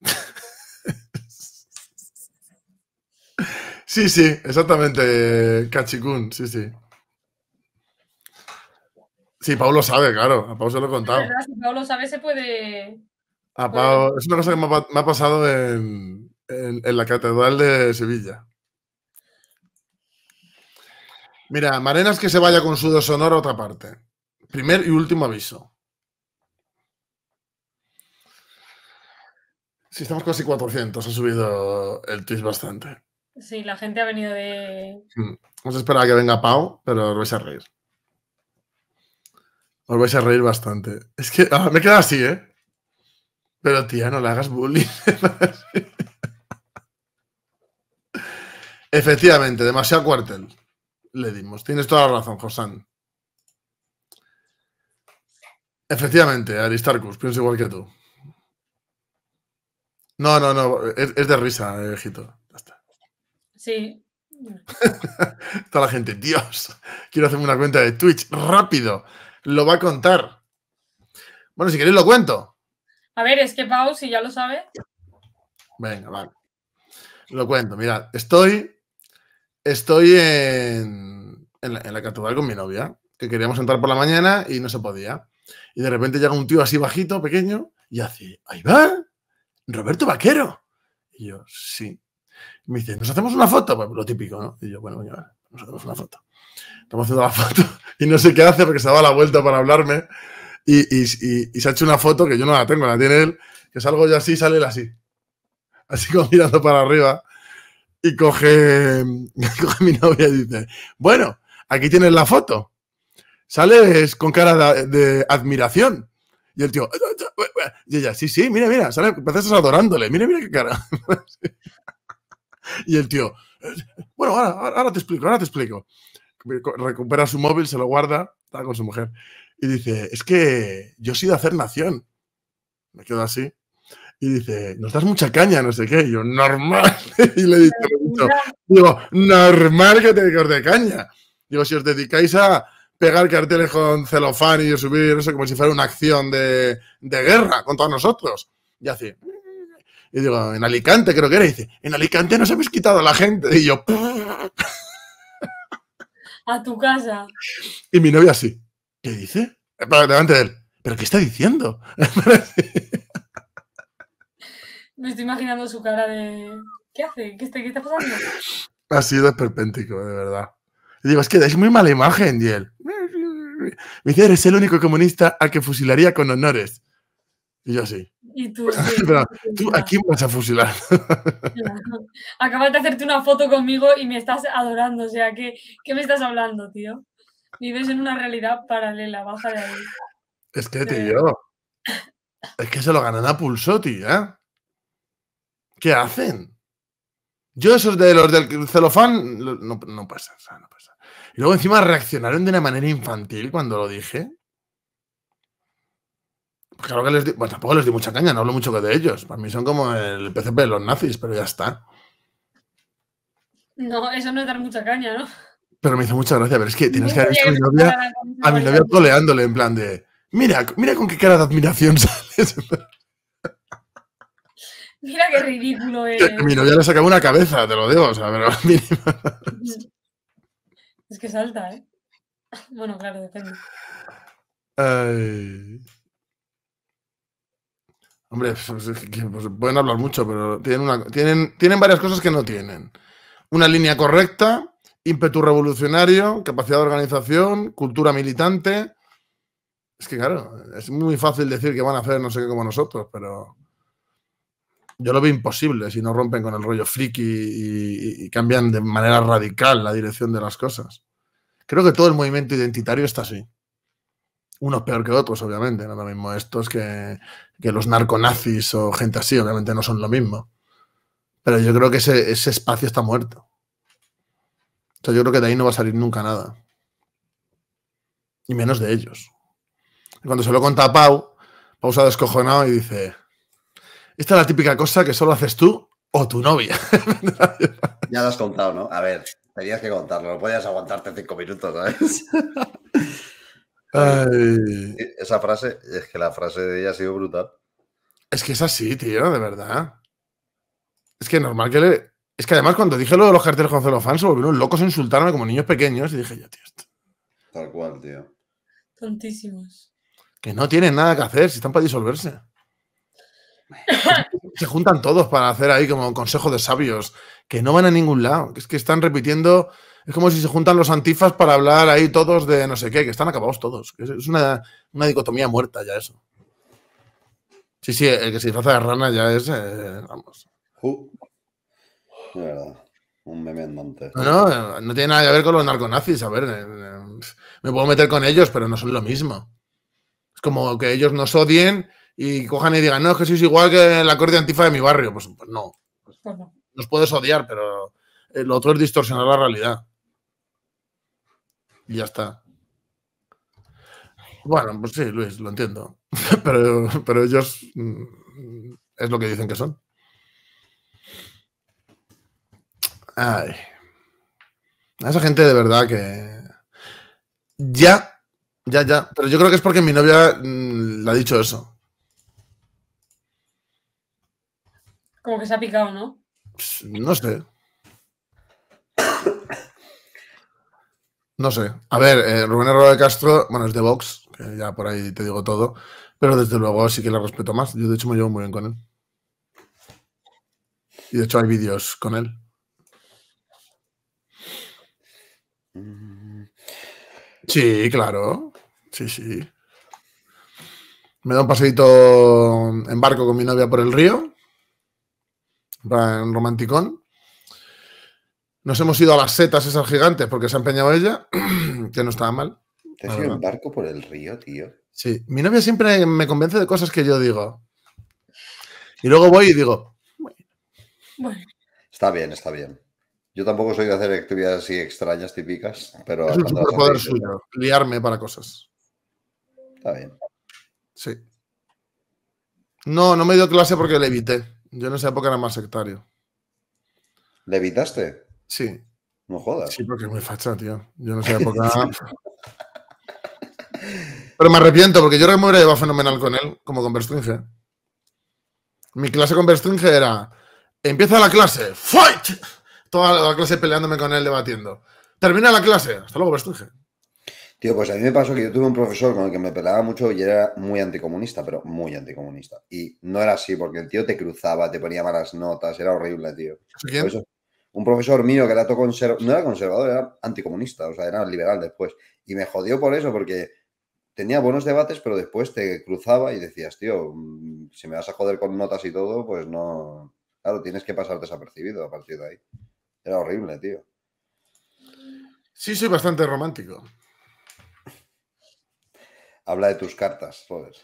sí, sí, exactamente, Cachicún, sí, sí. Sí, Pau lo sabe, claro. A Pau se lo he contado. Verdad, si Pau lo sabe, se puede. A Pau, es una cosa que me ha, pasado en, la Catedral de Sevilla. Mira, Marenas que se vaya con su sonoro a otra parte. Primer y último aviso. Si estamos casi 400, ha subido el tweet bastante. Sí, la gente ha venido de. Vamos a esperar a que venga Pau, pero os vais a reír. Os vais a reír bastante. Es que ah, me queda así, ¿eh? Pero tía, no le hagas bullying. Efectivamente, demasiado cuartel. Le dimos. Tienes toda la razón, Josán. Efectivamente, Aristarcus. pienso igual que tú. No, no, no, es, de risa, viejito. Eh, sí. está la gente, Dios, quiero hacerme una cuenta de Twitch, rápido, lo va a contar. Bueno, si queréis lo cuento. A ver, es que Pau, si ya lo sabe. Venga, vale. Lo cuento, mirad, estoy, estoy en, en la catedral con mi novia, que queríamos entrar por la mañana y no se podía. Y de repente llega un tío así bajito, pequeño, y hace, ahí va, Roberto Vaquero. Y yo, sí. me dice, ¿nos hacemos una foto? Pues lo típico, ¿no? Y yo, bueno, ya, nos hacemos una foto. Estamos haciendo la foto y no sé qué hace porque se va la vuelta para hablarme y, se ha hecho una foto que yo no la tengo, la tiene él, que salgo yo así y sale él así. Así como mirando para arriba y coge, coge mi novia y dice, bueno, aquí tienes la foto sales con cara de, admiración. Y el tío, eh, eh, eh, y ella, sí, sí, mira, mira, sale, adorándole, mira, mira qué cara. y el tío, bueno, ahora, ahora te explico, ahora te explico. Recupera su móvil, se lo guarda, está con su mujer, y dice, es que yo he de a hacer nación. Me quedo así. Y dice, nos das mucha caña, no sé qué. yo, normal. y le digo, digo normal que te de caña. Digo, si os dedicáis a, pegar carteles con celofán y subir eso como si fuera una acción de, de guerra contra nosotros. Y así. Y digo, en Alicante creo que era. Y dice, en Alicante nos habéis quitado a la gente. Y yo... A tu casa. Y mi novia así. ¿Qué dice? Eh, Para delante de él. ¿Pero qué está diciendo? Me estoy imaginando su cara de... ¿Qué hace? ¿Qué está, qué está pasando? Ha sido esperpéntico, de verdad digo, es que es muy mala imagen, Diel. Me dice, eres el único comunista al que fusilaría con honores. Y yo sí. Y tú, sí, ¿tú a quién vas a fusilar? Acabas de hacerte una foto conmigo y me estás adorando. O sea, ¿qué, qué me estás hablando, tío? Vives en una realidad paralela, baja de ahí. Es que, tío. es que se lo ganan a Pulsotti, ¿eh? ¿Qué hacen? Yo esos de los del celofán, no, pasa, no pasa. Y luego encima reaccionaron de una manera infantil cuando lo dije. Claro que les di, bueno, tampoco les di mucha caña, no hablo mucho de ellos. Para mí son como el PCP de los nazis, pero ya está. No, eso no es dar mucha caña, ¿no? Pero me hizo mucha gracia, pero es que tienes que haber a mi novia, a coleándole en plan de, mira, mira con qué cara de admiración sales. Mira qué ridículo es. Mi novia le sacaba una cabeza, te lo digo. O sea, Es que salta, ¿eh? Bueno, claro, depende. Hombre, pues, pues, pues, pueden hablar mucho, pero tienen varias cosas que no tienen. Una línea correcta, ímpetu revolucionario, capacidad de organización, cultura militante. Es que claro, es muy fácil decir que van a hacer no sé qué como nosotros, pero yo lo veo imposible si no rompen con el rollo friki y, cambian de manera radical la dirección de las cosas. Creo que todo el movimiento identitario está así. Unos peor que otros, obviamente. No lo mismo estos que, que los narconazis o gente así, obviamente no son lo mismo. Pero yo creo que ese, espacio está muerto. O sea, yo creo que de ahí no va a salir nunca nada. Y menos de ellos. cuando se lo cuenta a Pau, Pau se ha descojonado y dice, esta es la típica cosa que solo haces tú o tu novia. ya lo has contado, ¿no? A ver, tenías que contarlo, no podías aguantarte cinco minutos, ¿sabes? Esa frase, es que la frase de ella ha sido brutal. Es que es así, tío, de verdad. Es que normal que le. Es que además, cuando dije lo de los carteles con celofán, se volvieron locos a como niños pequeños y dije yo, tío, Tal cual, tío. Tontísimos. Que no tienen nada que hacer, si están para disolverse. Se juntan todos para hacer ahí como consejo de sabios, que no van a ningún lado, que es que están repitiendo, es como si se juntan los antifas para hablar ahí todos de no sé qué, que están acabados todos. Es una, dicotomía muerta ya eso. Sí, sí, el que se disfraza de rana ya es, eh, vamos. Un meme andante. No, no, tiene nada que ver con los narconazis. A ver, eh, eh, me puedo meter con ellos, pero no son lo mismo. Es como que ellos nos odien y cojan y digan, no, es que sois igual que la corte antifa de mi barrio. Pues, pues, pues no. Nos puedes odiar, pero eh, lo otro es distorsionar la realidad. Y ya está. Bueno, pues sí, Luis, lo entiendo. pero, ellos mm, es lo que dicen que son. A esa gente de verdad que. Ya, ya, ya. Pero yo creo que es porque mi novia mm, le ha dicho eso. Como que se ha picado, ¿no? No sé. No sé. A ver, eh, Rubén de Castro, bueno, es de Vox, ya por ahí te digo todo, pero desde luego sí que lo respeto más. Yo de hecho me llevo muy bien con él. Y de hecho hay vídeos con él. Sí, claro. Sí, sí. Me da un paseito en barco con mi novia por el río romanticón. Nos hemos ido a las setas esas gigantes porque se ha empeñado ella, que no estaba mal. Te has ido en barco por el río, tío. Sí, mi novia siempre me convence de cosas que yo digo. Y luego voy y digo. Está bien, está bien. Yo tampoco soy de hacer actividades así extrañas, típicas, pero. Es un poder suyo, liarme para cosas. Está bien. Sí. No, no me dio clase porque le evité. Yo sé por época era más sectario. ¿Le evitaste? Sí. No jodas. Sí, porque es muy facha, tío. Yo en esa época. Pero me arrepiento, porque yo creo que me hubiera fenomenal con él, como con Verstringe. Mi clase con Verstringe era. Empieza la clase, ¡fight! Toda la clase peleándome con él, debatiendo. Termina la clase, hasta luego, Verstringe. Tío, pues a mí me pasó que yo tuve un profesor con el que me pelaba mucho y era muy anticomunista, pero muy anticomunista. Y no era así, porque el tío te cruzaba, te ponía malas notas, era horrible, tío. Pues un profesor mío que era todo conservador, no era conservador, era anticomunista, o sea, era liberal después. Y me jodió por eso, porque tenía buenos debates, pero después te cruzaba y decías, tío, mm, si me vas a joder con notas y todo, pues no. Claro, tienes que pasar desapercibido a partir de ahí. Era horrible, tío. Sí, soy bastante romántico. Habla de tus cartas, Robert.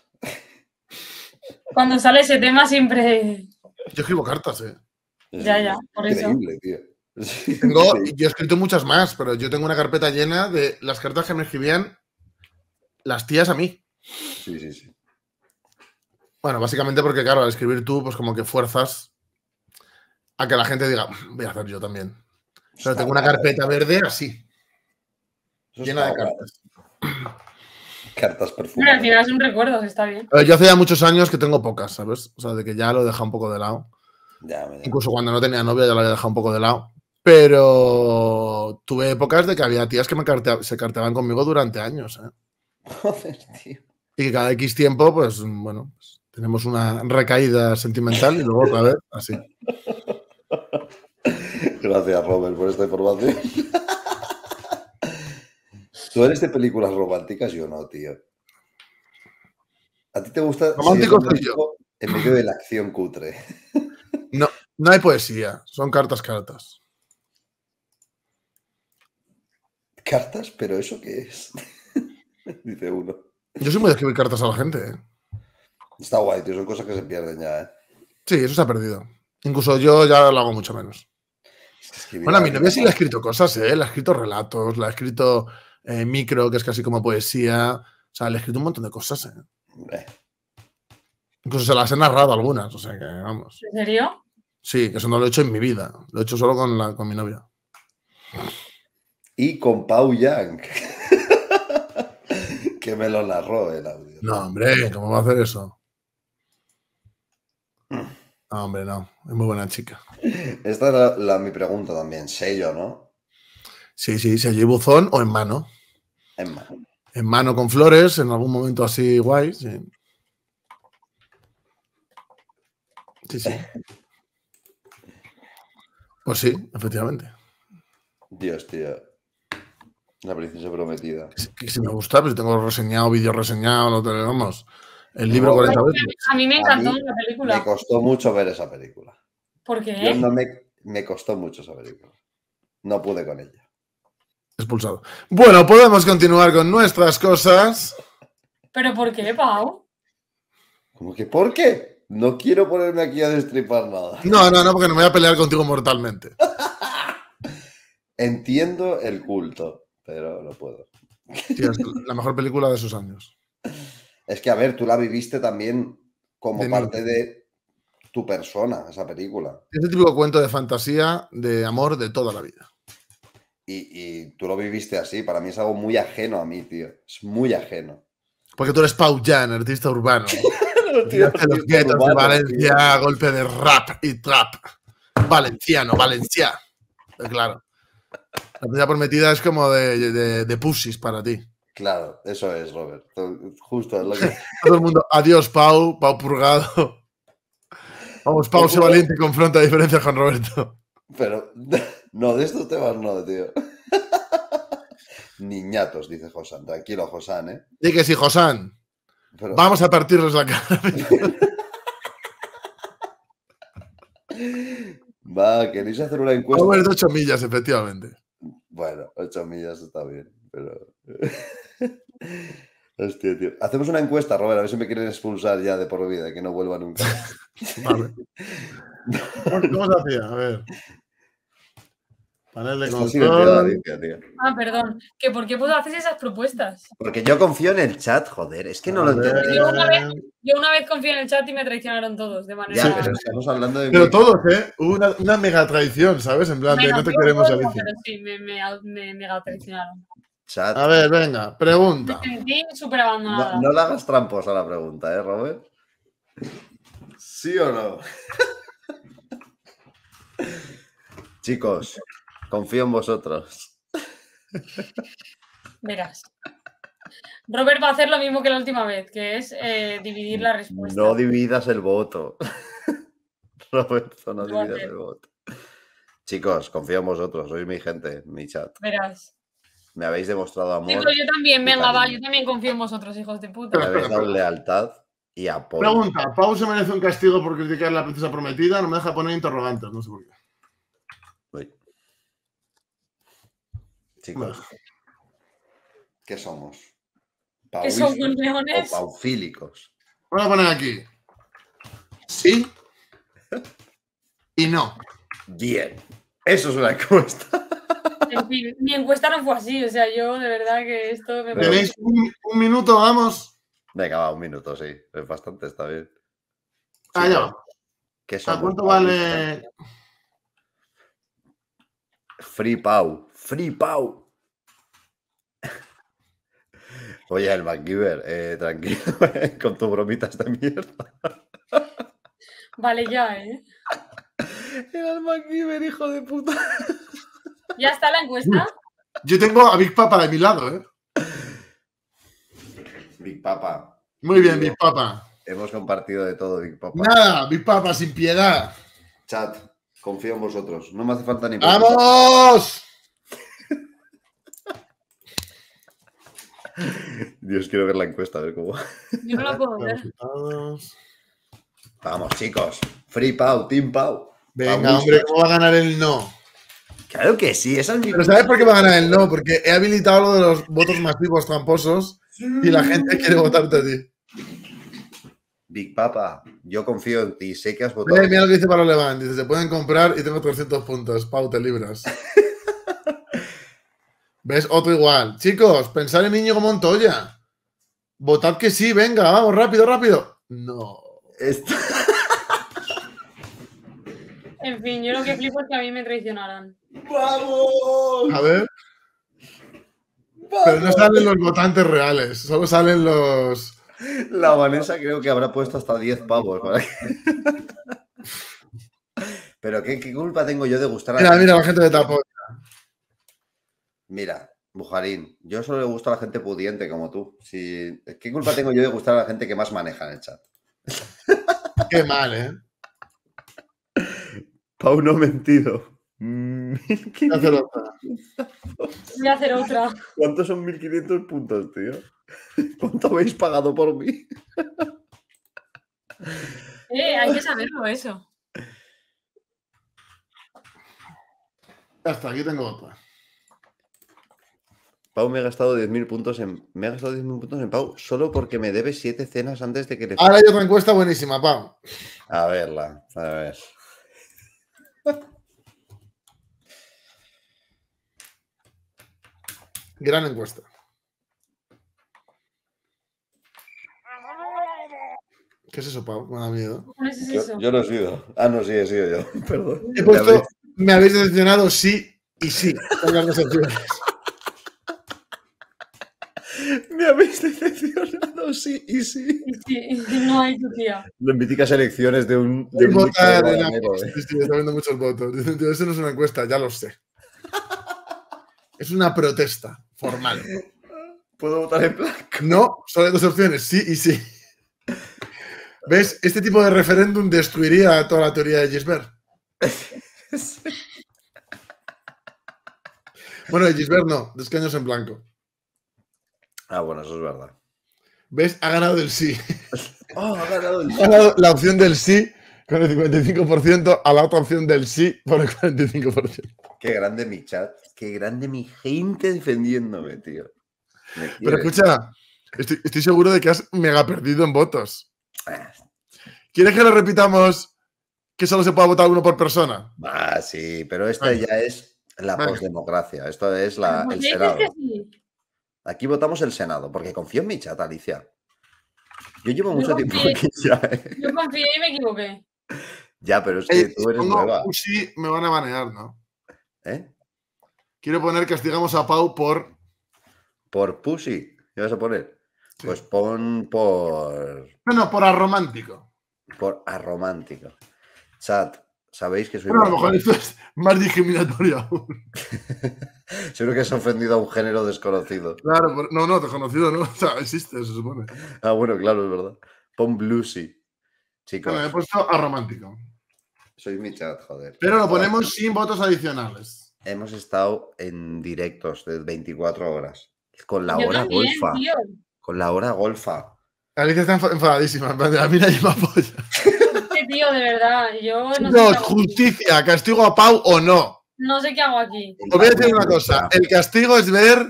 Cuando sale ese tema siempre. Yo escribo cartas, eh. ya, ya, por eso. yo he escrito muchas más, pero yo tengo una carpeta llena de las cartas que me escribían las tías a mí. Sí, sí, sí. Bueno, básicamente porque, claro, al escribir tú, pues como que fuerzas a que la gente diga, mm, voy a hacer yo también. Pero tengo una carpeta verde así, llena de cartas cartas perfumadas. al final son recuerdos, está bien. Yo hacía muchos años que tengo pocas, ¿sabes? O sea, de que ya lo he dejado un poco de lado. Incluso cuando no tenía novia ya lo había dejado un poco de lado. Pero tuve épocas de que había tías que me se carteaban conmigo durante años. ¿eh? Joder, tío. Y que cada X tiempo, pues bueno, pues, tenemos una recaída sentimental y luego otra vez, así. Gracias, Robert, por esta información. ¿Tú eres de películas románticas? Yo no, tío. ¿A ti te gusta? Romántico En medio de la acción cutre. No, no hay poesía, son cartas, cartas. ¿Cartas? ¿Pero eso qué es? Dice uno. Yo soy muy de escribir cartas a la gente. ¿eh? Está guay, tío, son cosas que se pierden ya. ¿eh? Sí, eso se ha perdido. Incluso yo ya lo hago mucho menos. bueno, a mi novia sí le ha escrito cosas, ¿eh? Le ha escrito relatos, le ha escrito eh, micro, que es casi como poesía. O sea, le he escrito un montón de cosas. ¿eh? Incluso se las he narrado algunas, o sea que vamos. ¿En serio? Sí, eso no lo he hecho en mi vida. Lo he hecho solo con, la, con mi novia. Y con Pau Yang. que me lo narró el audio. No, hombre, ¿cómo va a hacer eso? No, hombre, no. Es muy buena chica. Esta era la, mi pregunta también. Sello, ¿no? Sí, sí, sello y buzón o en mano. En mano. En mano con flores, en algún momento así guay. Sí, sí. Pues sí, efectivamente. Dios, tío. La princesa prometida. Que si me gusta, pues tengo reseñado, vídeo reseñado, lo tenemos. El libro 40 veces. A mí me encantó la película. Me costó mucho ver esa película. ¿Por qué? me costó mucho esa película. No pude con ella expulsado. Bueno, podemos continuar con nuestras cosas. ¿Pero por qué, Pau? ¿Cómo que por qué? No quiero ponerme aquí a destripar nada. No, no, no, porque no me voy a pelear contigo mortalmente. Entiendo el culto, pero no puedo. la mejor película de esos años. Es que, a ver, tú la viviste también como parte de tu persona, esa película. Es el típico cuento de fantasía, de amor de toda la vida. Y, tú lo viviste así. Para mí es algo muy ajeno a mí, tío. Es muy ajeno. Porque tú eres Pau Jan, artista urbano. los guetos de Valencia, golpe de rap y trap. Valenciano, Valencia. Pues claro. La prometida es como de, de, para ti. Claro, eso es, Robert. Justo es lo que. Todo el mundo, adiós, Pau, Pau Purgado. Vamos, Pau, se valiente y confronta diferencia con Roberto. Pero. No, de estos temas no, tío. Niñatos, dice Josán. Tranquilo, Josán, ¿eh? Sí que sí, Josán. Vamos a partirles la cara. Va, queréis hacer una encuesta. Vamos de 8 millas, efectivamente. Bueno, 8 millas está bien, pero. Hostia, tío. Hacemos una encuesta, Robert, a ver si me quieren expulsar ya de por vida, que no vuelva nunca. vale. ¿Cómo se hacía? A ver. Ah, perdón. ¿Que ¿Por qué puedo hacer esas propuestas? Porque yo confío en el chat, joder. Es que no lo entiendo. Yo una, vez, yo una vez confío en el chat y me traicionaron todos, de manera. pero todos, ¿eh? una, una mega traición, ¿sabes? En plan, de no te queremos Alicia. Pero sí, me, me, me mega traicionaron. Chat. A ver, venga, pregunta. súper No, le hagas a la pregunta, ¿eh, Robert? ¿Sí o no? Chicos, Confío en vosotros. Verás. Robert va a hacer lo mismo que la última vez, que es eh, dividir la respuesta. No dividas el voto. Roberto, no dividas el voto. Chicos, confío en vosotros, sois mi gente, mi chat. Verás. Me habéis demostrado amor. yo también, venga, va, yo también confío en vosotros, hijos de puta. Me habéis dado lealtad y apoyo. Pregunta, ¿Pau se merece un castigo por criticar a la princesa prometida? No me deja poner interrogantes, no sé por qué. chicos. ¿Qué somos? ¿Qué somos leones? O paufílicos. Voy a poner aquí. Sí y no. Bien. Eso es una encuesta. En fin, mi encuesta no fue así, o sea, yo de verdad que esto me ¿Tenéis un, un minuto, vamos? Venga, va, un minuto, sí. Es bastante, está bien. Ah, ¿Qué ¿A cuánto vale? Free Pau. Pau, Oye, el MacGyver, eh, tranquilo, con tus bromitas de mierda. Vale, ya, ¿eh? Era el MacGyver, hijo de puta. ¿Ya está la encuesta? Yo tengo a Big Papa de mi lado, ¿eh? Big Papa. Muy bien, Big Papa. Hemos compartido de todo, Big Papa. Nada, Big Papa, sin piedad. Chat, confío en vosotros. No me hace falta ni... ¡Vamos! Dios, quiero ver la encuesta, a ver cómo. Yo no la puedo ver. Vamos, chicos. Free Pau, Team Pau. Venga, hombre, ¿cómo va a ganar el no? Claro que sí, esa es mi. Pero ¿sabes por qué va a ganar el no? Porque he habilitado lo de los votos masivos tramposos y la gente quiere votarte a ti. Big Papa, yo confío en ti, sé que has votado. Mira, lo que dice para Leván: dice, se pueden comprar y tengo 300 puntos, Pau, te libras. ¿Ves? Otro igual. Chicos, pensar en Íñigo Montoya. Votad que sí, venga, vamos, rápido, rápido. No. en fin, yo lo que flipo es que a mí me traicionarán. ¡Vamos! A ver. Pero no salen los votantes reales, solo salen los. La Vanessa creo que habrá puesto hasta 10 pavos. Pero ¿qué, ¿qué, culpa tengo yo de gustar a Mira, mira, la gente de tapo. Mira, Bujarín, yo solo le gusto a la gente pudiente como tú. Eh, ¿Qué culpa tengo yo de gustar a la gente que más maneja en el chat? Qué mal, ¿eh? Pau no mentido. Voy a hacer otra. Voy a hacer otra. ¿Cuántos son 1500 puntos, tío? ¿Cuánto habéis pagado por mí? Eh, hay que saberlo eso. Hasta aquí tengo otra. Pau me ha gastado 10.000 puntos en. puntos en Pau solo porque me debe 7 cenas antes de que le. Ahora hay otra encuesta buenísima, Pau. A verla, a ver. Gran encuesta. ¿Qué es eso, Pau? Me da miedo. Es yo, yo, no he sido. Ah, no, sí, he sido yo. Perdón. He puesto, me habéis decepcionado sí y sí. decepciones. estáis decepcionados, sí, y sí. no hay tu tía. Las elecciones de un. De, votar ¿eh? sí, sí, está viendo muchos votos. Eso no es una encuesta, ya lo sé. Es una protesta formal. ¿Puedo votar en blanco? No, solo hay dos opciones, sí y sí. ¿Ves? Este tipo de referéndum destruiría toda la teoría de Gisbert. Bueno, de Gisbert no, dos escaños en blanco. Ah, bueno, eso es verdad. ¿Ves? Ha ganado el sí. Oh, ha ganado el sí. Ha ganado la opción del sí con el 55% a la otra opción del sí con el 45%. Qué grande mi chat, qué grande mi gente defendiéndome, tío. Pero escucha, estoy, seguro de que has mega perdido en votos. Ah. ¿Quieres que lo repitamos que solo se pueda votar uno por persona? Ah, sí, pero esta ya es la postdemocracia, esto es la, el Aquí votamos el Senado, porque confío en mi chat, Alicia. Yo llevo mucho tiempo aquí ya. ¿eh? Yo confié y me equivoqué. Ya, pero es que eh, tú eres Si nueva. Pussy, me van a banear, ¿no? ¿Eh? Quiero poner castigamos a Pau por. Por Pussy. ¿Qué vas a poner? Pues pon por. No, no, por arromántico. Por arromántico. Chat, Sabéis que soy. Bueno, a lo mejor esto es más discriminatorio aún. Seguro que has ofendido a un género desconocido. Claro, no, no, desconocido no. existe, se supone. Ah, bueno, claro, es verdad. Pon bluesy. Chicos. Bueno, he puesto a Soy mi chat, joder. Pero lo ponemos sin votos adicionales. Hemos estado en directos de 24 horas. Con la hora golfa. Con la hora golfa. Alicia está enfadadísima. La ah, mira me apoya... de verdad. Yo no, justicia, castigo a Pau o no. No sé qué hago aquí. Os voy a decir una cosa. El castigo es ver,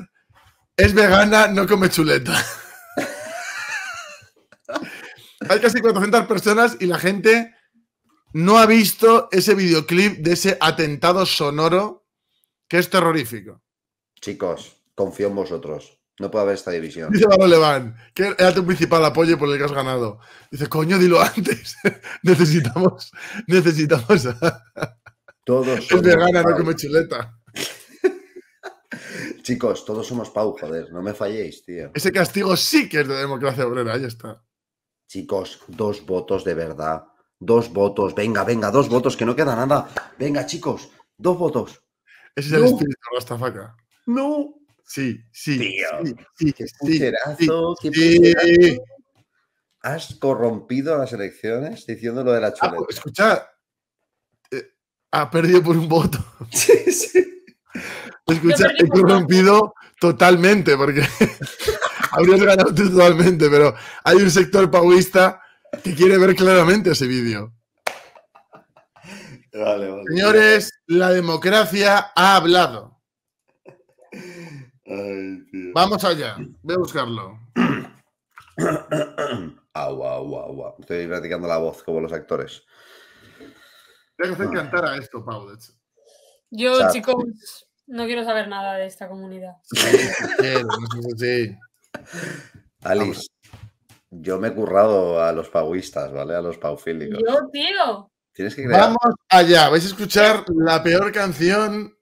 es vegana, no come chuleta. Hay casi 400 personas y la gente no ha visto ese videoclip de ese atentado sonoro que es terrorífico. Chicos, confío en vosotros. No puede haber esta división. Dice Leván, que era tu principal apoyo por el que has ganado. Dice, coño, dilo antes. necesitamos, necesitamos. A... Todos. Es vegana, no come chuleta. Chicos, todos somos Pau, joder, no me falléis, tío. Ese castigo sí que es de democracia obrera, ahí está. Chicos, dos votos de verdad. Dos votos, venga, venga, dos votos, que no queda nada. Venga, chicos, dos votos. Ese es el espíritu de Rastafaca. No sí, sí. Tío, sí, qué pucherazo, Has corrompido las elecciones diciendo lo de la ah, chuleta. escucha, eh, ha perdido por un voto. sí, sí. Escucha, he corrompido totalmente, porque habrías ganado totalmente, pero hay un sector paulista que quiere ver claramente ese vídeo. Vale, vale. Señores, la democracia ha hablado. Vamos allá, voy a buscarlo. Estoy practicando la voz como los actores. Tengo que ah. cantar a esto, Pau, Yo, chicos, no quiero saber nada de esta comunidad. Alice, yo me he currado a los pauistas, ¿vale? A los paufílicos. Yo, tío. Vamos allá, vais a escuchar la peor canción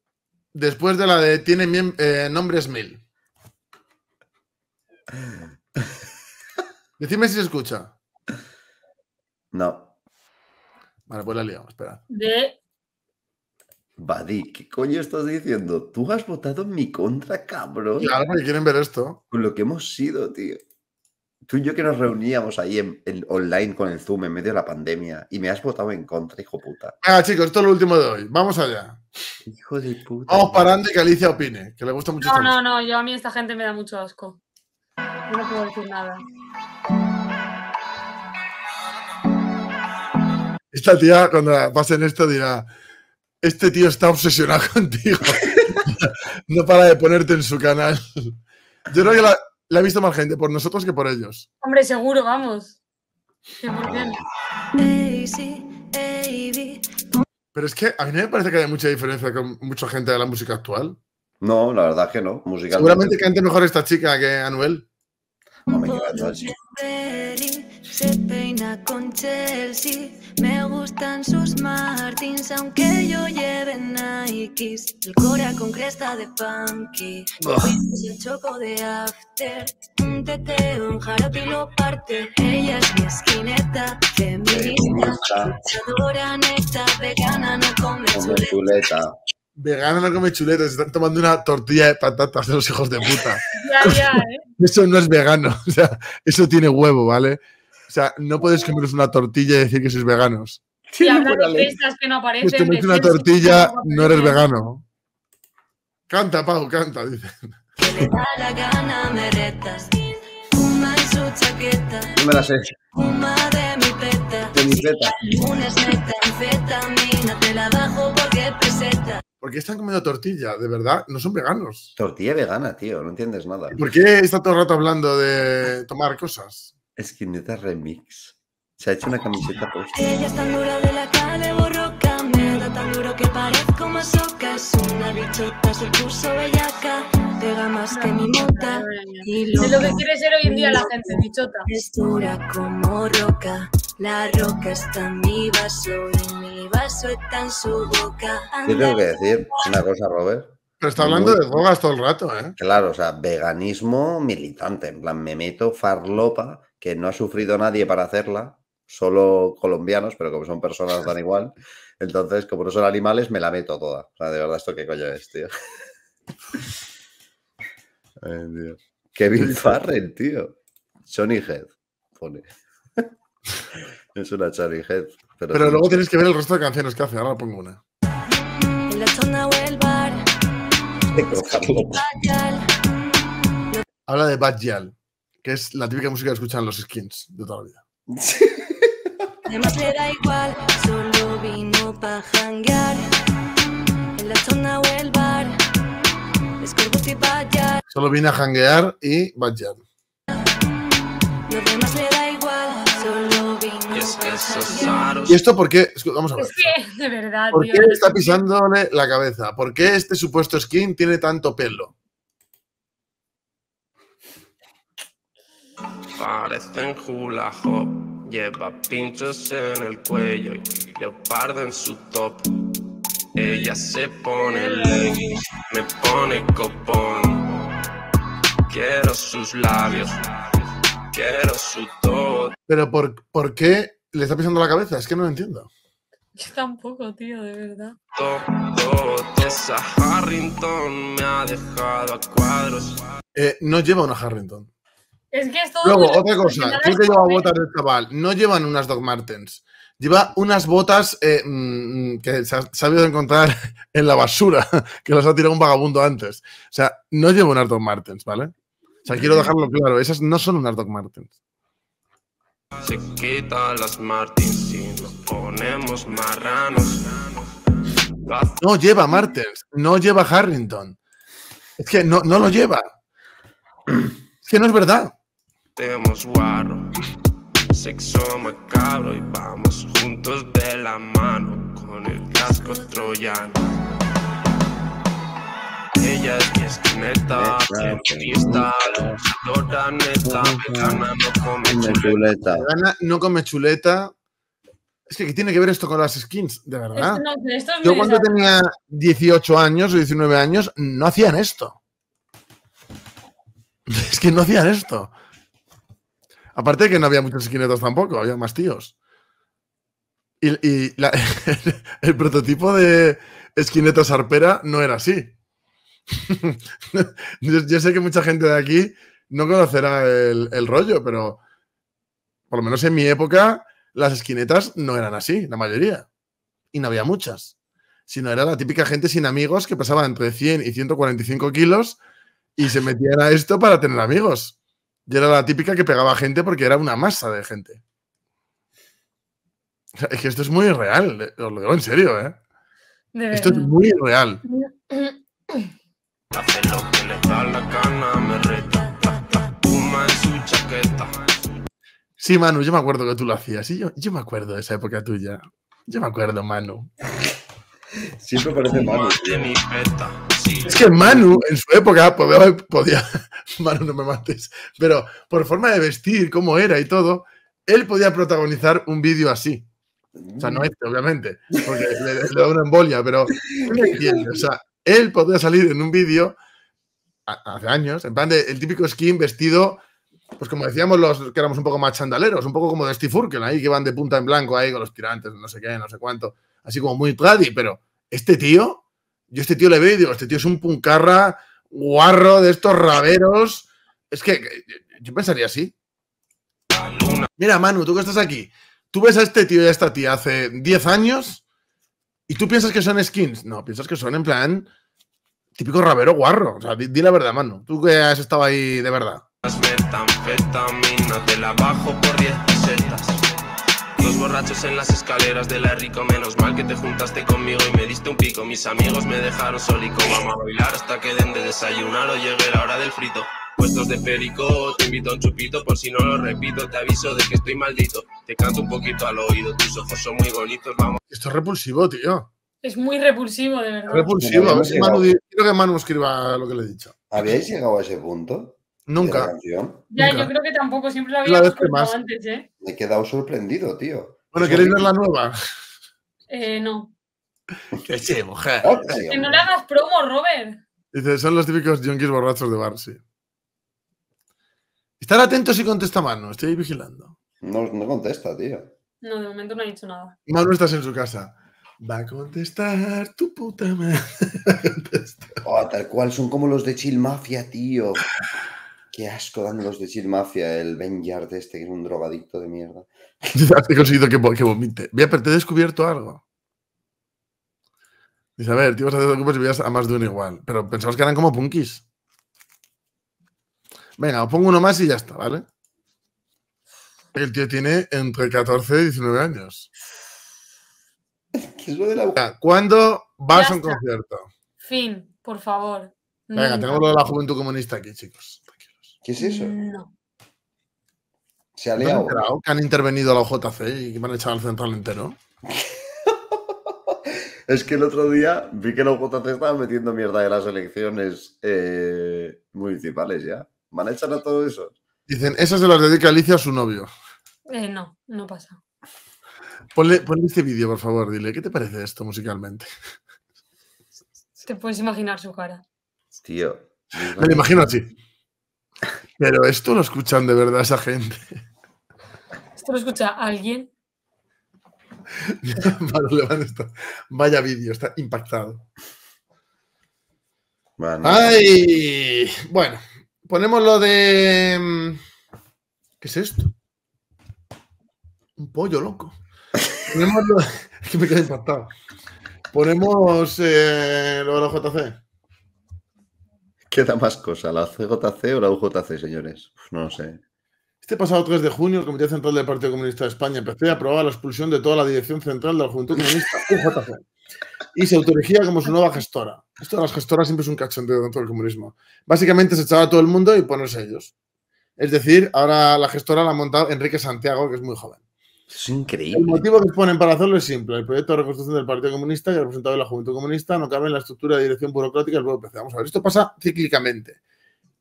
Después de la de tiene eh, nombres mil. Decime si se escucha. No. Vale, pues la liamos, espera. De. Badi, ¿qué coño estás diciendo? Tú has votado en mi contra, cabrón. Claro, que quieren ver esto. Con lo que hemos sido, tío. Tú y yo que nos reuníamos ahí en, online con el Zoom en medio de la pandemia y me has votado en contra, hijo puta. Ah, chicos, esto es lo último de hoy. Vamos allá. Hijo de puta. Vamos parando y que Alicia opine, que le gusta mucho. No, no, no, yo a mí esta gente me da mucho asco. no puedo decir nada. Esta tía, cuando en esto, dirá: Este tío está obsesionado contigo. no para de ponerte en su canal. Yo creo que la, la ha visto más gente por nosotros que por ellos. Hombre, seguro, vamos. Pero es que a mí no me parece que haya mucha diferencia con mucha gente de la música actual. No, la verdad es que no. Seguramente cante mejor esta chica que Anuel. Se peina con Chelsea, me gustan sus Martins, aunque yo lleve Nikes, el Cora con cresta de funky, el choco de after, un teteo, un jarote lo parte, ella es mi esquineta, feminista, eh, luchadora, neta, vegana, no come chuleta. Vegano no come chuletas, están tomando una tortilla de patatas de los hijos de puta. ya, ya, ¿eh? Eso no es vegano, o sea, eso tiene huevo, ¿vale? O sea, no puedes comeros una tortilla y decir que sois veganos. de ¿eh? que no aparecen. Si comes una tortilla, no eres vegano. Canta, Pau, canta, No me las sé. de mi peta. ¿Por qué están comiendo tortilla? De verdad, no son veganos. Tortilla vegana, tío, no entiendes nada. ¿Por qué está todo el rato hablando de tomar cosas? Esquineta Remix. Se ha hecho una camiseta post. Ella es tan dura de la calle borroca, me da tan duro que parezco masoca. Es una bichota, se puso bellaca, pega más que mi mota. Y lo que quiere ser hoy en día la gente, bichota. Es dura como roca. La roca está en mi vaso y mi vaso está en su boca. tengo que decir una cosa, Robert. Pero está hablando de drogas todo el rato, ¿eh? Claro, o sea, veganismo militante. En plan, me meto farlopa que no ha sufrido nadie para hacerla, solo colombianos, pero como son personas dan igual. Entonces, como no son animales, me la meto toda. O sea, de verdad, ¿esto qué coño es, tío? Ay, Dios. Kevin Farrell, tío. Sony Head, pone. es una Charlie Pero, luego tienes que ver el resto de canciones que hace. Ahora pongo una. Habla de Bajal, que es la típica música que escuchan los skins de toda la vida. solo vino Solo vine a janguear y bajar. ¿Y esto por qué? Vamos a ver. Es que, de verdad, ¿Por qué está pisándole la cabeza? ¿Por qué este supuesto skin tiene tanto pelo? Parecen hula hop, lleva pinchos en el cuello y leopardo en su top. Ella se pone leggings, me pone copón. Quiero sus labios, quiero su todo. Pero por, ¿por qué le está pisando la cabeza, es que no lo entiendo. Yo tampoco, tío, de verdad. ha dejado cuadros. Eh, no lleva una Harrington. Es que es todo. Luego, otra cosa, que lleva botas de chaval. No llevan unas Doc Martens. Lleva unas botas eh, mm, que se ha sabido encontrar en la basura, que las ha tirado un vagabundo antes. O sea, no lleva unas Doc Martens, ¿vale? O sea, quiero dejarlo claro, esas no son unas Doc Martens. Se quita las Martins y nos ponemos marranos. No lleva Martins, no lleva Harrington. Es que no, no lo lleva. Es que no es verdad. Tenemos guarro, sexo macabro y vamos juntos de la mano con el casco troyano. Ella es mi esquineta, neta, no come chuleta. no come chuleta. Es que ¿qué tiene que ver esto con las skins? De verdad. Yo cuando tenía 18 años o 19 años no hacían esto. Es que no hacían esto. Aparte de que no había muchas esquinetas tampoco, había más tíos. Y, el prototipo de esquineta sarpera no era así. yo, sé que mucha gente de aquí no conocerá el, rollo, pero por lo menos en mi época las esquinetas no eran así, la mayoría. Y no había muchas. Sino era la típica gente sin amigos que pasaba entre 100 y 145 kilos y se metían a esto para tener amigos. Y era la típica que pegaba gente porque era una masa de gente. es que esto es muy real, eh, os lo digo en serio, eh. Esto es muy real. Hace lo que le da la gana, me reta. su chaqueta. Sí, Manu, yo me acuerdo que tú lo hacías. yo, me acuerdo de esa época tuya. Yo me acuerdo, Manu. Siempre parece Manu. Es que Manu, en su época, podía, Manu, no me mates, pero por forma de vestir, cómo era y todo, él podía protagonizar un vídeo así. O sea, no este, obviamente, porque le, da una embolia, pero O sea, él podría salir en un vídeo hace años, en plan de el típico skin vestido, pues como decíamos los que éramos un poco más chandaleros, un poco como de Steve Urkel, ahí que van de punta en blanco ahí con los tirantes, no sé qué, no sé cuánto, así como muy tradi, pero este tío, yo este tío le veo y digo, este tío es un puncarra guarro de estos raberos, es que yo pensaría así. Mira, Manu, tú que estás aquí, tú ves a este tío y a esta tía hace 10 años ¿Y tú piensas que son skins? No, piensas que son en plan típico rabero guarro. O sea, di, la verdad, mano. Tú que has estado ahí de verdad. Las metanfetaminas te la bajo por 10 pesetas. Los borrachos en las escaleras de la rico, menos mal que te juntaste conmigo y me diste un pico. Mis amigos me dejaron solico, vamos a bailar hasta que den de desayunar o llegue la hora del frito. Puestos de perico, te invito a un chupito por si no lo repito, te aviso de que estoy maldito. Te canto un poquito al oído, tus ojos son muy bonitos, vamos. Esto es repulsivo, tío. Es muy repulsivo, de verdad. Repulsivo, a ver si Manu, quiero que Manu escriba lo que le he dicho. ¿Habíais llegado a ese punto? Nunca. Ya, yo creo que tampoco, siempre lo había escuchado antes, ¿eh? Me he quedado sorprendido, tío. Bueno, ¿queréis ver la nueva? Eh, no. Que che, mujer. que no le hagas promo, Robert. Dice, son los típicos junkies borrachos de bar, sí. Estar atentos y contesta Manu, estoy vigilando. No, no contesta, tío. No, de momento no ha dicho nada. Manu estás en su casa. Va a contestar tu puta madre. oh, tal cual, son como los de Chill Mafia, tío. Qué asco dan los de Chill Mafia, el Ben Yard este, que es un drogadicto de mierda. He conseguido que, que vomite. voy pero te he descubierto algo. Dice, a ver, te vas a hacer y veías a más de uno igual. Pero pensabas que eran como punkis. Venga, os pongo uno más y ya está, ¿vale? El tío tiene entre 14 y 19 años. ¿Cuándo vas a un concierto? Fin, por favor. Venga, mm. tenemos lo de la juventud comunista aquí, chicos. ¿Qué es eso? No. Se ha liado. han intervenido la OJC y que me han echado al central entero? es que el otro día vi que la OJC estaba metiendo mierda en las elecciones eh, municipales ya. ¿Van a echar a todos Dicen, esas se las dedica Alicia a su novio. Eh, no, no pasa. Ponle, ponle este vídeo, por favor, dile, ¿qué te parece esto musicalmente? Te puedes imaginar su cara. Tío. Me lo imagino así. Pero esto lo escuchan de verdad esa gente. ¿Esto lo escucha alguien? Vaya vídeo, está impactado. ¡Ay! Bueno. Ponemos lo de. Mm, ¿Qué es esto? Un pollo loco. Ponemos lo de... Es que me quedé impactado. Ponemos eh, lo de la UJC. Queda más cosa, la CJC o la UJC, señores. no lo sé. Este pasado 3 de junio, el Comité Central del Partido Comunista de España empezó a aprobar la expulsión de toda la Dirección Central de la Juventud Comunista UJC y se autoregía como su nueva gestora. Esto de las gestoras siempre es un cachondeo dentro del comunismo. Básicamente se echaba a todo el mundo y ponerse ellos. Es decir, ahora la gestora la ha montado Enrique Santiago, que es muy joven. Es increíble. El motivo que ponen para hacerlo es simple. El proyecto de reconstrucción del Partido Comunista que ha representado de la Juventud Comunista no cabe en la estructura de dirección burocrática del nuevo PC. Vamos a ver, esto pasa cíclicamente.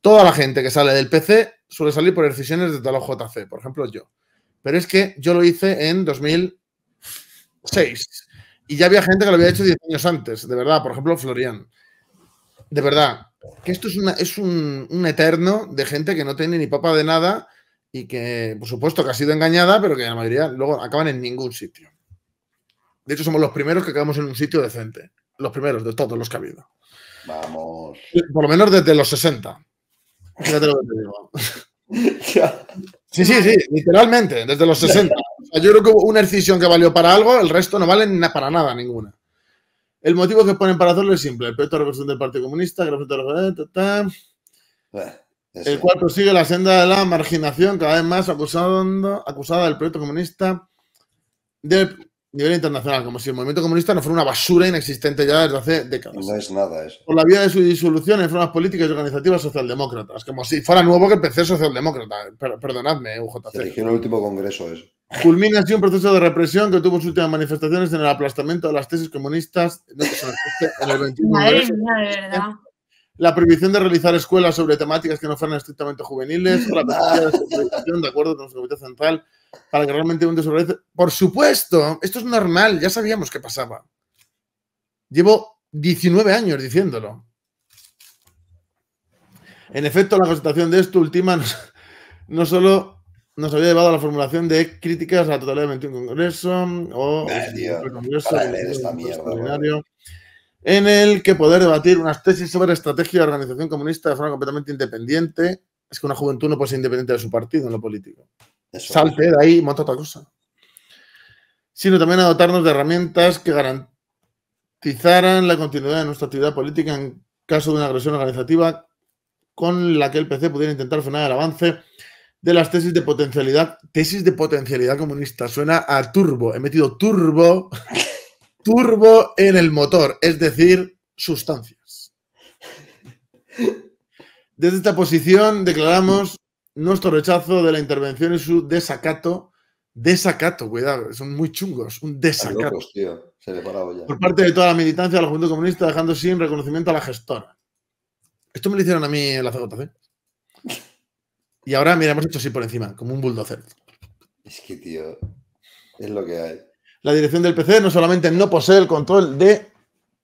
Toda la gente que sale del PC suele salir por decisiones de la JC, por ejemplo yo. Pero es que yo lo hice en 2006. Y ya había gente que lo había hecho 10 años antes, de verdad, por ejemplo, Florian. De verdad, que esto es, una, es un, un, eterno de gente que no tiene ni papa de nada y que, por supuesto, que ha sido engañada, pero que la mayoría luego acaban en ningún sitio. De hecho, somos los primeros que acabamos en un sitio decente. Los primeros de todos los que ha habido. Vamos. Por lo menos desde los 60. lo digo. sí, sí, sí, literalmente, desde los 60. Yo creo que una decisión que valió para algo, el resto no vale para nada ninguna. El motivo que ponen para hacerlo es simple. El proyecto de representación del Partido Comunista, el cual prosigue la senda de la marginación, cada vez más acusando, acusada del proyecto comunista de nivel internacional, como si el movimiento comunista no fuera una basura inexistente ya desde hace décadas. No es nada eso. Por la vía de su disolución en formas políticas y organizativas socialdemócratas, como si fuera nuevo que el PC socialdemócrata. perdonadme, UJC. Se el último congreso es Culmina así un proceso de represión que tuvo sus últimas manifestaciones en el aplastamiento de las tesis comunistas en el 21 La prohibición de realizar escuelas sobre temáticas que no fueran estrictamente juveniles, la de de acuerdo con su comité central, para que realmente un Por supuesto, esto es normal, ya sabíamos que pasaba. Llevo 19 años diciéndolo. En efecto, la constatación de esto última no solo nos había llevado a la formulación de críticas a la totalidad de 21 Congreso o en el que poder debatir unas tesis sobre estrategia de organización comunista de forma completamente independiente. Es que una juventud no puede ser independiente de su partido en lo político. Salte de ahí y mata otra cosa. Sino también a de herramientas que garantizaran la continuidad de nuestra actividad política en caso de una agresión organizativa con la que el PC pudiera intentar frenar el avance de las tesis de potencialidad. Tesis de potencialidad comunista. Suena a turbo. He metido turbo. Turbo en el motor, es decir, sustancias. Desde esta posición declaramos nuestro rechazo de la intervención y su desacato. Desacato, cuidado, son muy chungos, un desacato. Se ya. Por parte de toda la militancia de la Junta Comunista, dejando sin reconocimiento a la gestora. Esto me lo hicieron a mí en la CJC. Y ahora, mira, hemos hecho así por encima, como un bulldozer. Es que, tío, es lo que hay. La dirección del PC no solamente no posee el control de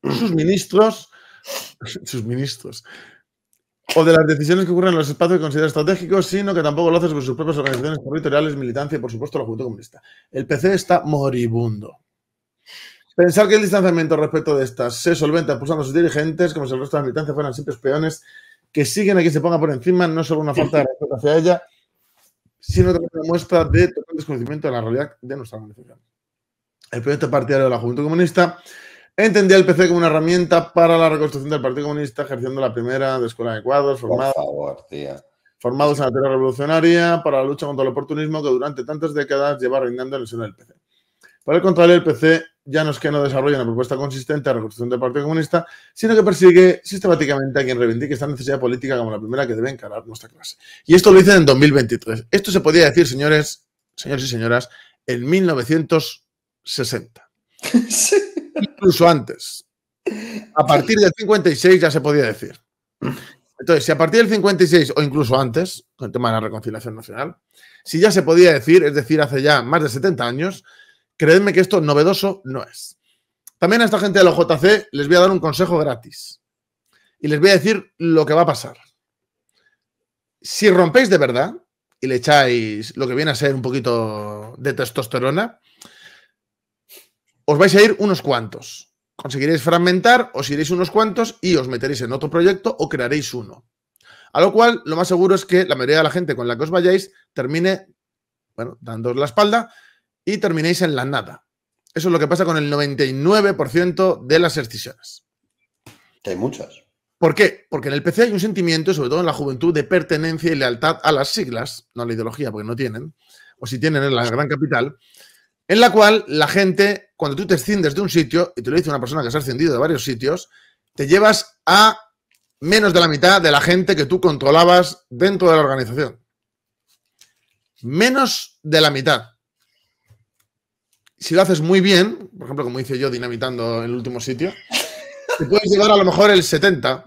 sus ministros, sus ministros, o de las decisiones que ocurren en los espacios que considera estratégicos, sino que tampoco lo hace sobre sus propias organizaciones territoriales, militancia y, por supuesto, la Junta Comunista. El PC está moribundo. Pensar que el distanciamiento respecto de estas se solventa pulsando a sus dirigentes, como si el resto de la militancia fueran simples peones que siguen aquí se ponga por encima no solo una falta de respeto hacia ella, sino también una muestra de total desconocimiento de la realidad de nuestra organización. El proyecto partidario de la Juventud Comunista entendía el PC como una herramienta para la reconstrucción del Partido Comunista, ejerciendo la primera de Escuela de Cuadros, formada, formados en la tarea revolucionaria para la lucha contra el oportunismo que durante tantas décadas lleva reinando en el seno del PC. Para el contrario, el PC ya no es que no desarrolle una propuesta consistente a la reconstrucción del Partido Comunista, sino que persigue sistemáticamente a quien reivindique esta necesidad política como la primera que debe encarar nuestra clase. Y esto lo dicen en 2023. Esto se podía decir, señores, señores y señoras, en 1960. Incluso antes. A partir del 56 ya se podía decir. Entonces, si a partir del 56 o incluso antes, con el tema de la reconciliación nacional, si ya se podía decir, es decir, hace ya más de 70 años, Creedme que esto novedoso no es. También a esta gente de la JC les voy a dar un consejo gratis. Y les voy a decir lo que va a pasar. Si rompéis de verdad y le echáis lo que viene a ser un poquito de testosterona, os vais a ir unos cuantos. Conseguiréis fragmentar, os iréis unos cuantos y os meteréis en otro proyecto o crearéis uno. A lo cual, lo más seguro es que la mayoría de la gente con la que os vayáis termine, bueno, dándoos la espalda y terminéis en la nada. Eso es lo que pasa con el 99% de las excisiones. hay muchas. ¿Por qué? Porque en el PC hay un sentimiento, sobre todo en la juventud, de pertenencia y lealtad a las siglas, no a la ideología, porque no tienen, o si tienen en la gran capital, en la cual la gente, cuando tú te escindes de un sitio, y te lo dice una persona que se ha ascendido de varios sitios, te llevas a menos de la mitad de la gente que tú controlabas dentro de la organización. Menos de la mitad si lo haces muy bien, por ejemplo, como hice yo dinamitando el último sitio, te puedes llegar a lo mejor el 70.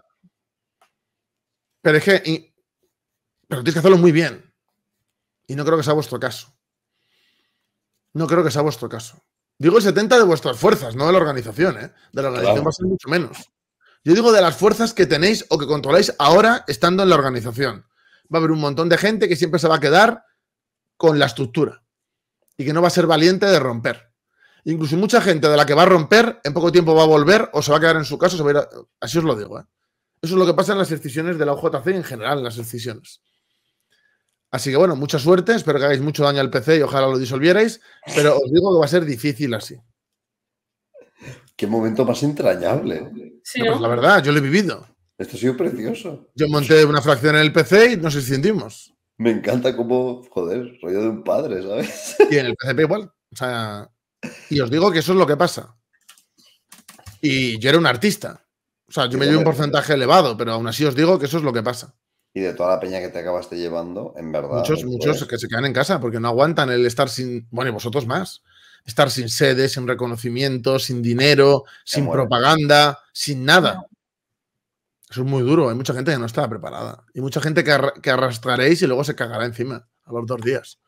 Pero es que. pero tienes que hacerlo muy bien. Y no creo que sea vuestro caso. No creo que sea vuestro caso. Digo el 70 de vuestras fuerzas, no de la organización, ¿eh? De la organización va a ser mucho menos. Yo digo de las fuerzas que tenéis o que controláis ahora estando en la organización. Va a haber un montón de gente que siempre se va a quedar con la estructura y que no va a ser valiente de romper. Incluso mucha gente de la que va a romper, en poco tiempo va a volver o se va a quedar en su casa. Se Así os lo digo. ¿eh? Eso es lo que pasa en las excisiones de la OJC en general, en las excisiones Así que bueno, mucha suerte. Espero que hagáis mucho daño al PC y ojalá lo disolvierais. Pero os digo que va a ser difícil así. Qué momento más entrañable. Pues la verdad, yo lo he vivido. Esto ha sido precioso. Yo monté una fracción en el PC y nos extendimos me encanta como, joder, rollo de un padre, ¿sabes? Y en el PCP igual. O sea, y os digo que eso es lo que pasa. Y yo era un artista. O sea, yo me llevo un porcentaje elevado, pero aún así os digo que eso es lo que pasa. Y de toda la peña que te acabaste llevando, en verdad. Muchos, pues muchos que se quedan en casa porque no aguantan el estar sin. Bueno, y vosotros más. Estar sin sedes, sin reconocimiento, sin dinero, sin propaganda, sin nada. Eso es muy duro. Hay mucha gente que no está preparada. Y mucha gente que, arrastraréis y luego se cagará encima a los dos días.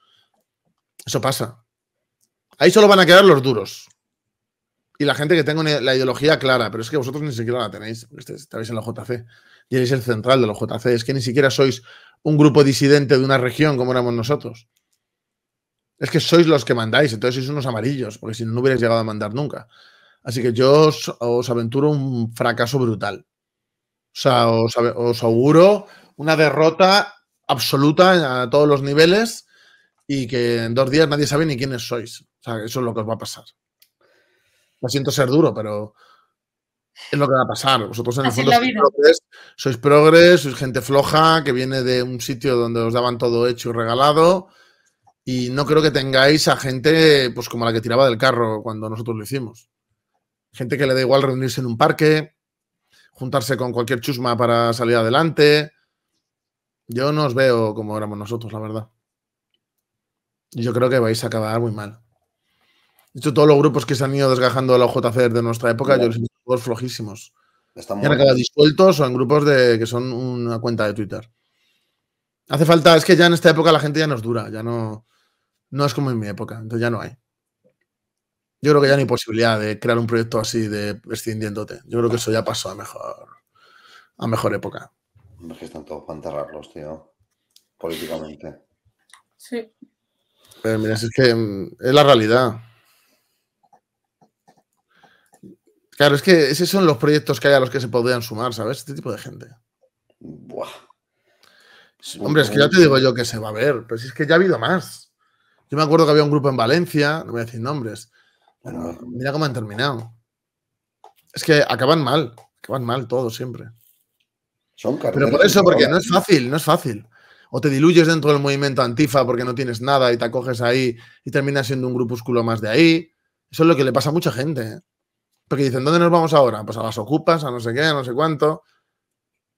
Eso pasa. Ahí solo van a quedar los duros. Y la gente que tenga la ideología clara, pero es que vosotros ni siquiera la tenéis. Estáis en la JC. Y eres el central de los JC. Es que ni siquiera sois un grupo disidente de una región como éramos nosotros. Es que sois los que mandáis, entonces sois unos amarillos, porque si no, no hubierais llegado a mandar nunca. Así que yo os aventuro un fracaso brutal. O sea, os, auguro una derrota absoluta a todos los niveles y que en dos días nadie sabe ni quiénes sois. O sea, eso es lo que os va a pasar. Lo siento ser duro, pero es lo que va a pasar. Vosotros en el fondo sois progres, sois gente floja que viene de un sitio donde os daban todo hecho y regalado y no creo que tengáis a gente pues como la que tiraba del carro cuando nosotros lo hicimos. Gente que le da igual reunirse en un parque, juntarse con cualquier chusma para salir adelante. Yo no os veo como éramos nosotros, la verdad. Yo creo que vais a acabar muy mal. De hecho, todos los grupos que se han ido desgajando la OJC de nuestra época, yo los he visto flojísimos. Ya han quedado disueltos o en grupos de, que son una cuenta de Twitter. Hace falta, es que ya en esta época la gente ya no es dura, ya no, no es como en mi época, entonces ya no hay. Yo creo que ya no hay posibilidad de crear un proyecto así de extindiéndote. Yo creo que eso ya pasó a mejor, a mejor época. Es que están todos para enterrarlos, tío. Políticamente. Sí. Pero mira, es que mm, es la realidad. Claro, es que esos son los proyectos que hay a los que se podrían sumar, ¿sabes? Este tipo de gente. Buah. Hombre, es que ya te digo yo que se va a ver, pero si es que ya ha habido más. Yo me acuerdo que había un grupo en Valencia, no voy a decir nombres, mira cómo han terminado. Es que acaban mal, acaban mal todos siempre. Son Pero por eso, porque no es fácil, no es fácil. O te diluyes dentro del movimiento antifa porque no tienes nada y te acoges ahí y terminas siendo un grupúsculo más de ahí. Eso es lo que le pasa a mucha gente. ¿eh? Porque dicen, ¿dónde nos vamos ahora? Pues a las ocupas, a no sé qué, a no sé cuánto.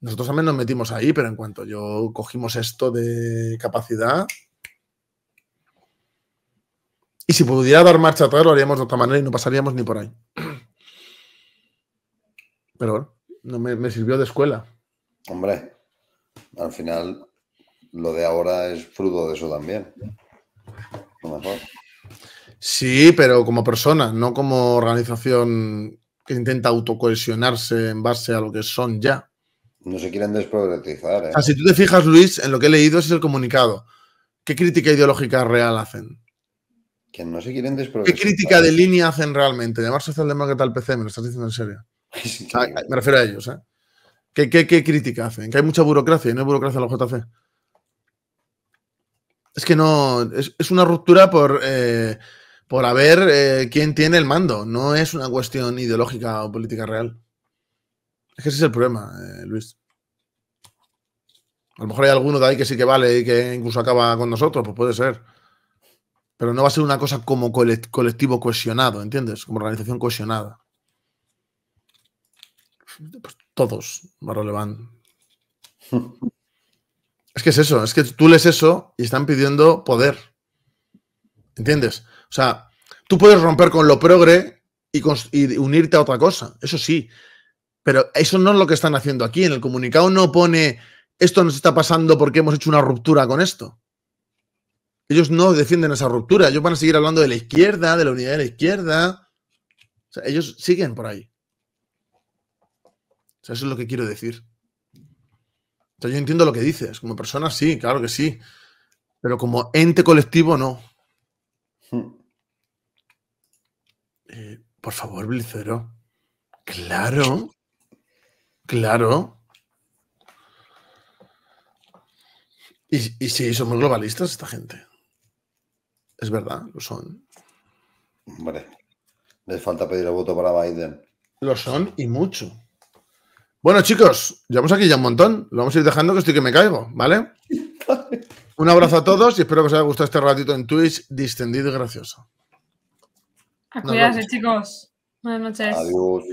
Nosotros también nos metimos ahí, pero en cuanto yo cogimos esto de capacidad, y si pudiera dar marcha atrás, lo haríamos de otra manera y no pasaríamos ni por ahí. Pero no me, sirvió de escuela. Hombre, al final lo de ahora es fruto de eso también. Sí, pero como persona, no como organización que intenta autocohesionarse en base a lo que son ya. No se quieren desprogretizar. ¿eh? si tú te fijas, Luis, en lo que he leído, es el comunicado. ¿Qué crítica ideológica real hacen? no se quieren ¿Qué crítica de línea hacen realmente? más socialdemócrata al PC, me lo estás diciendo en serio. Ah, me refiero a ellos, ¿eh? ¿Qué, crítica hacen? Que hay mucha burocracia y no hay burocracia en la JC. Es que no. Es, una ruptura por. Eh, por haber eh, quién tiene el mando. No es una cuestión ideológica o política real. Es que ese es el problema, eh, Luis. A lo mejor hay alguno de ahí que sí que vale y que incluso acaba con nosotros, pues puede ser. Pero no va a ser una cosa como colectivo cohesionado, ¿entiendes? Como organización cohesionada. Pues todos, más relevante. es que es eso, es que tú lees eso y están pidiendo poder. ¿Entiendes? O sea, tú puedes romper con lo progre y unirte a otra cosa, eso sí. Pero eso no es lo que están haciendo aquí. En el comunicado no pone esto nos está pasando porque hemos hecho una ruptura con esto. Ellos no defienden esa ruptura. Ellos van a seguir hablando de la izquierda, de la unidad de la izquierda. ellos siguen por ahí. eso es lo que quiero decir. yo entiendo lo que dices. Como persona, sí, claro que sí. Pero como ente colectivo, no. Hmm. Eh, por favor, Blicero. Claro. Claro. Y, y sí, somos globalistas esta gente. Es verdad, lo son. Hombre, les falta pedir el voto para Biden. Lo son y mucho. Bueno, chicos, llevamos aquí ya un montón. Lo vamos a ir dejando que estoy que me caigo, ¿vale? un abrazo a todos y espero que os haya gustado este ratito en Twitch distendido y gracioso. A cuidarse, chicos. Buenas noches. Adiós.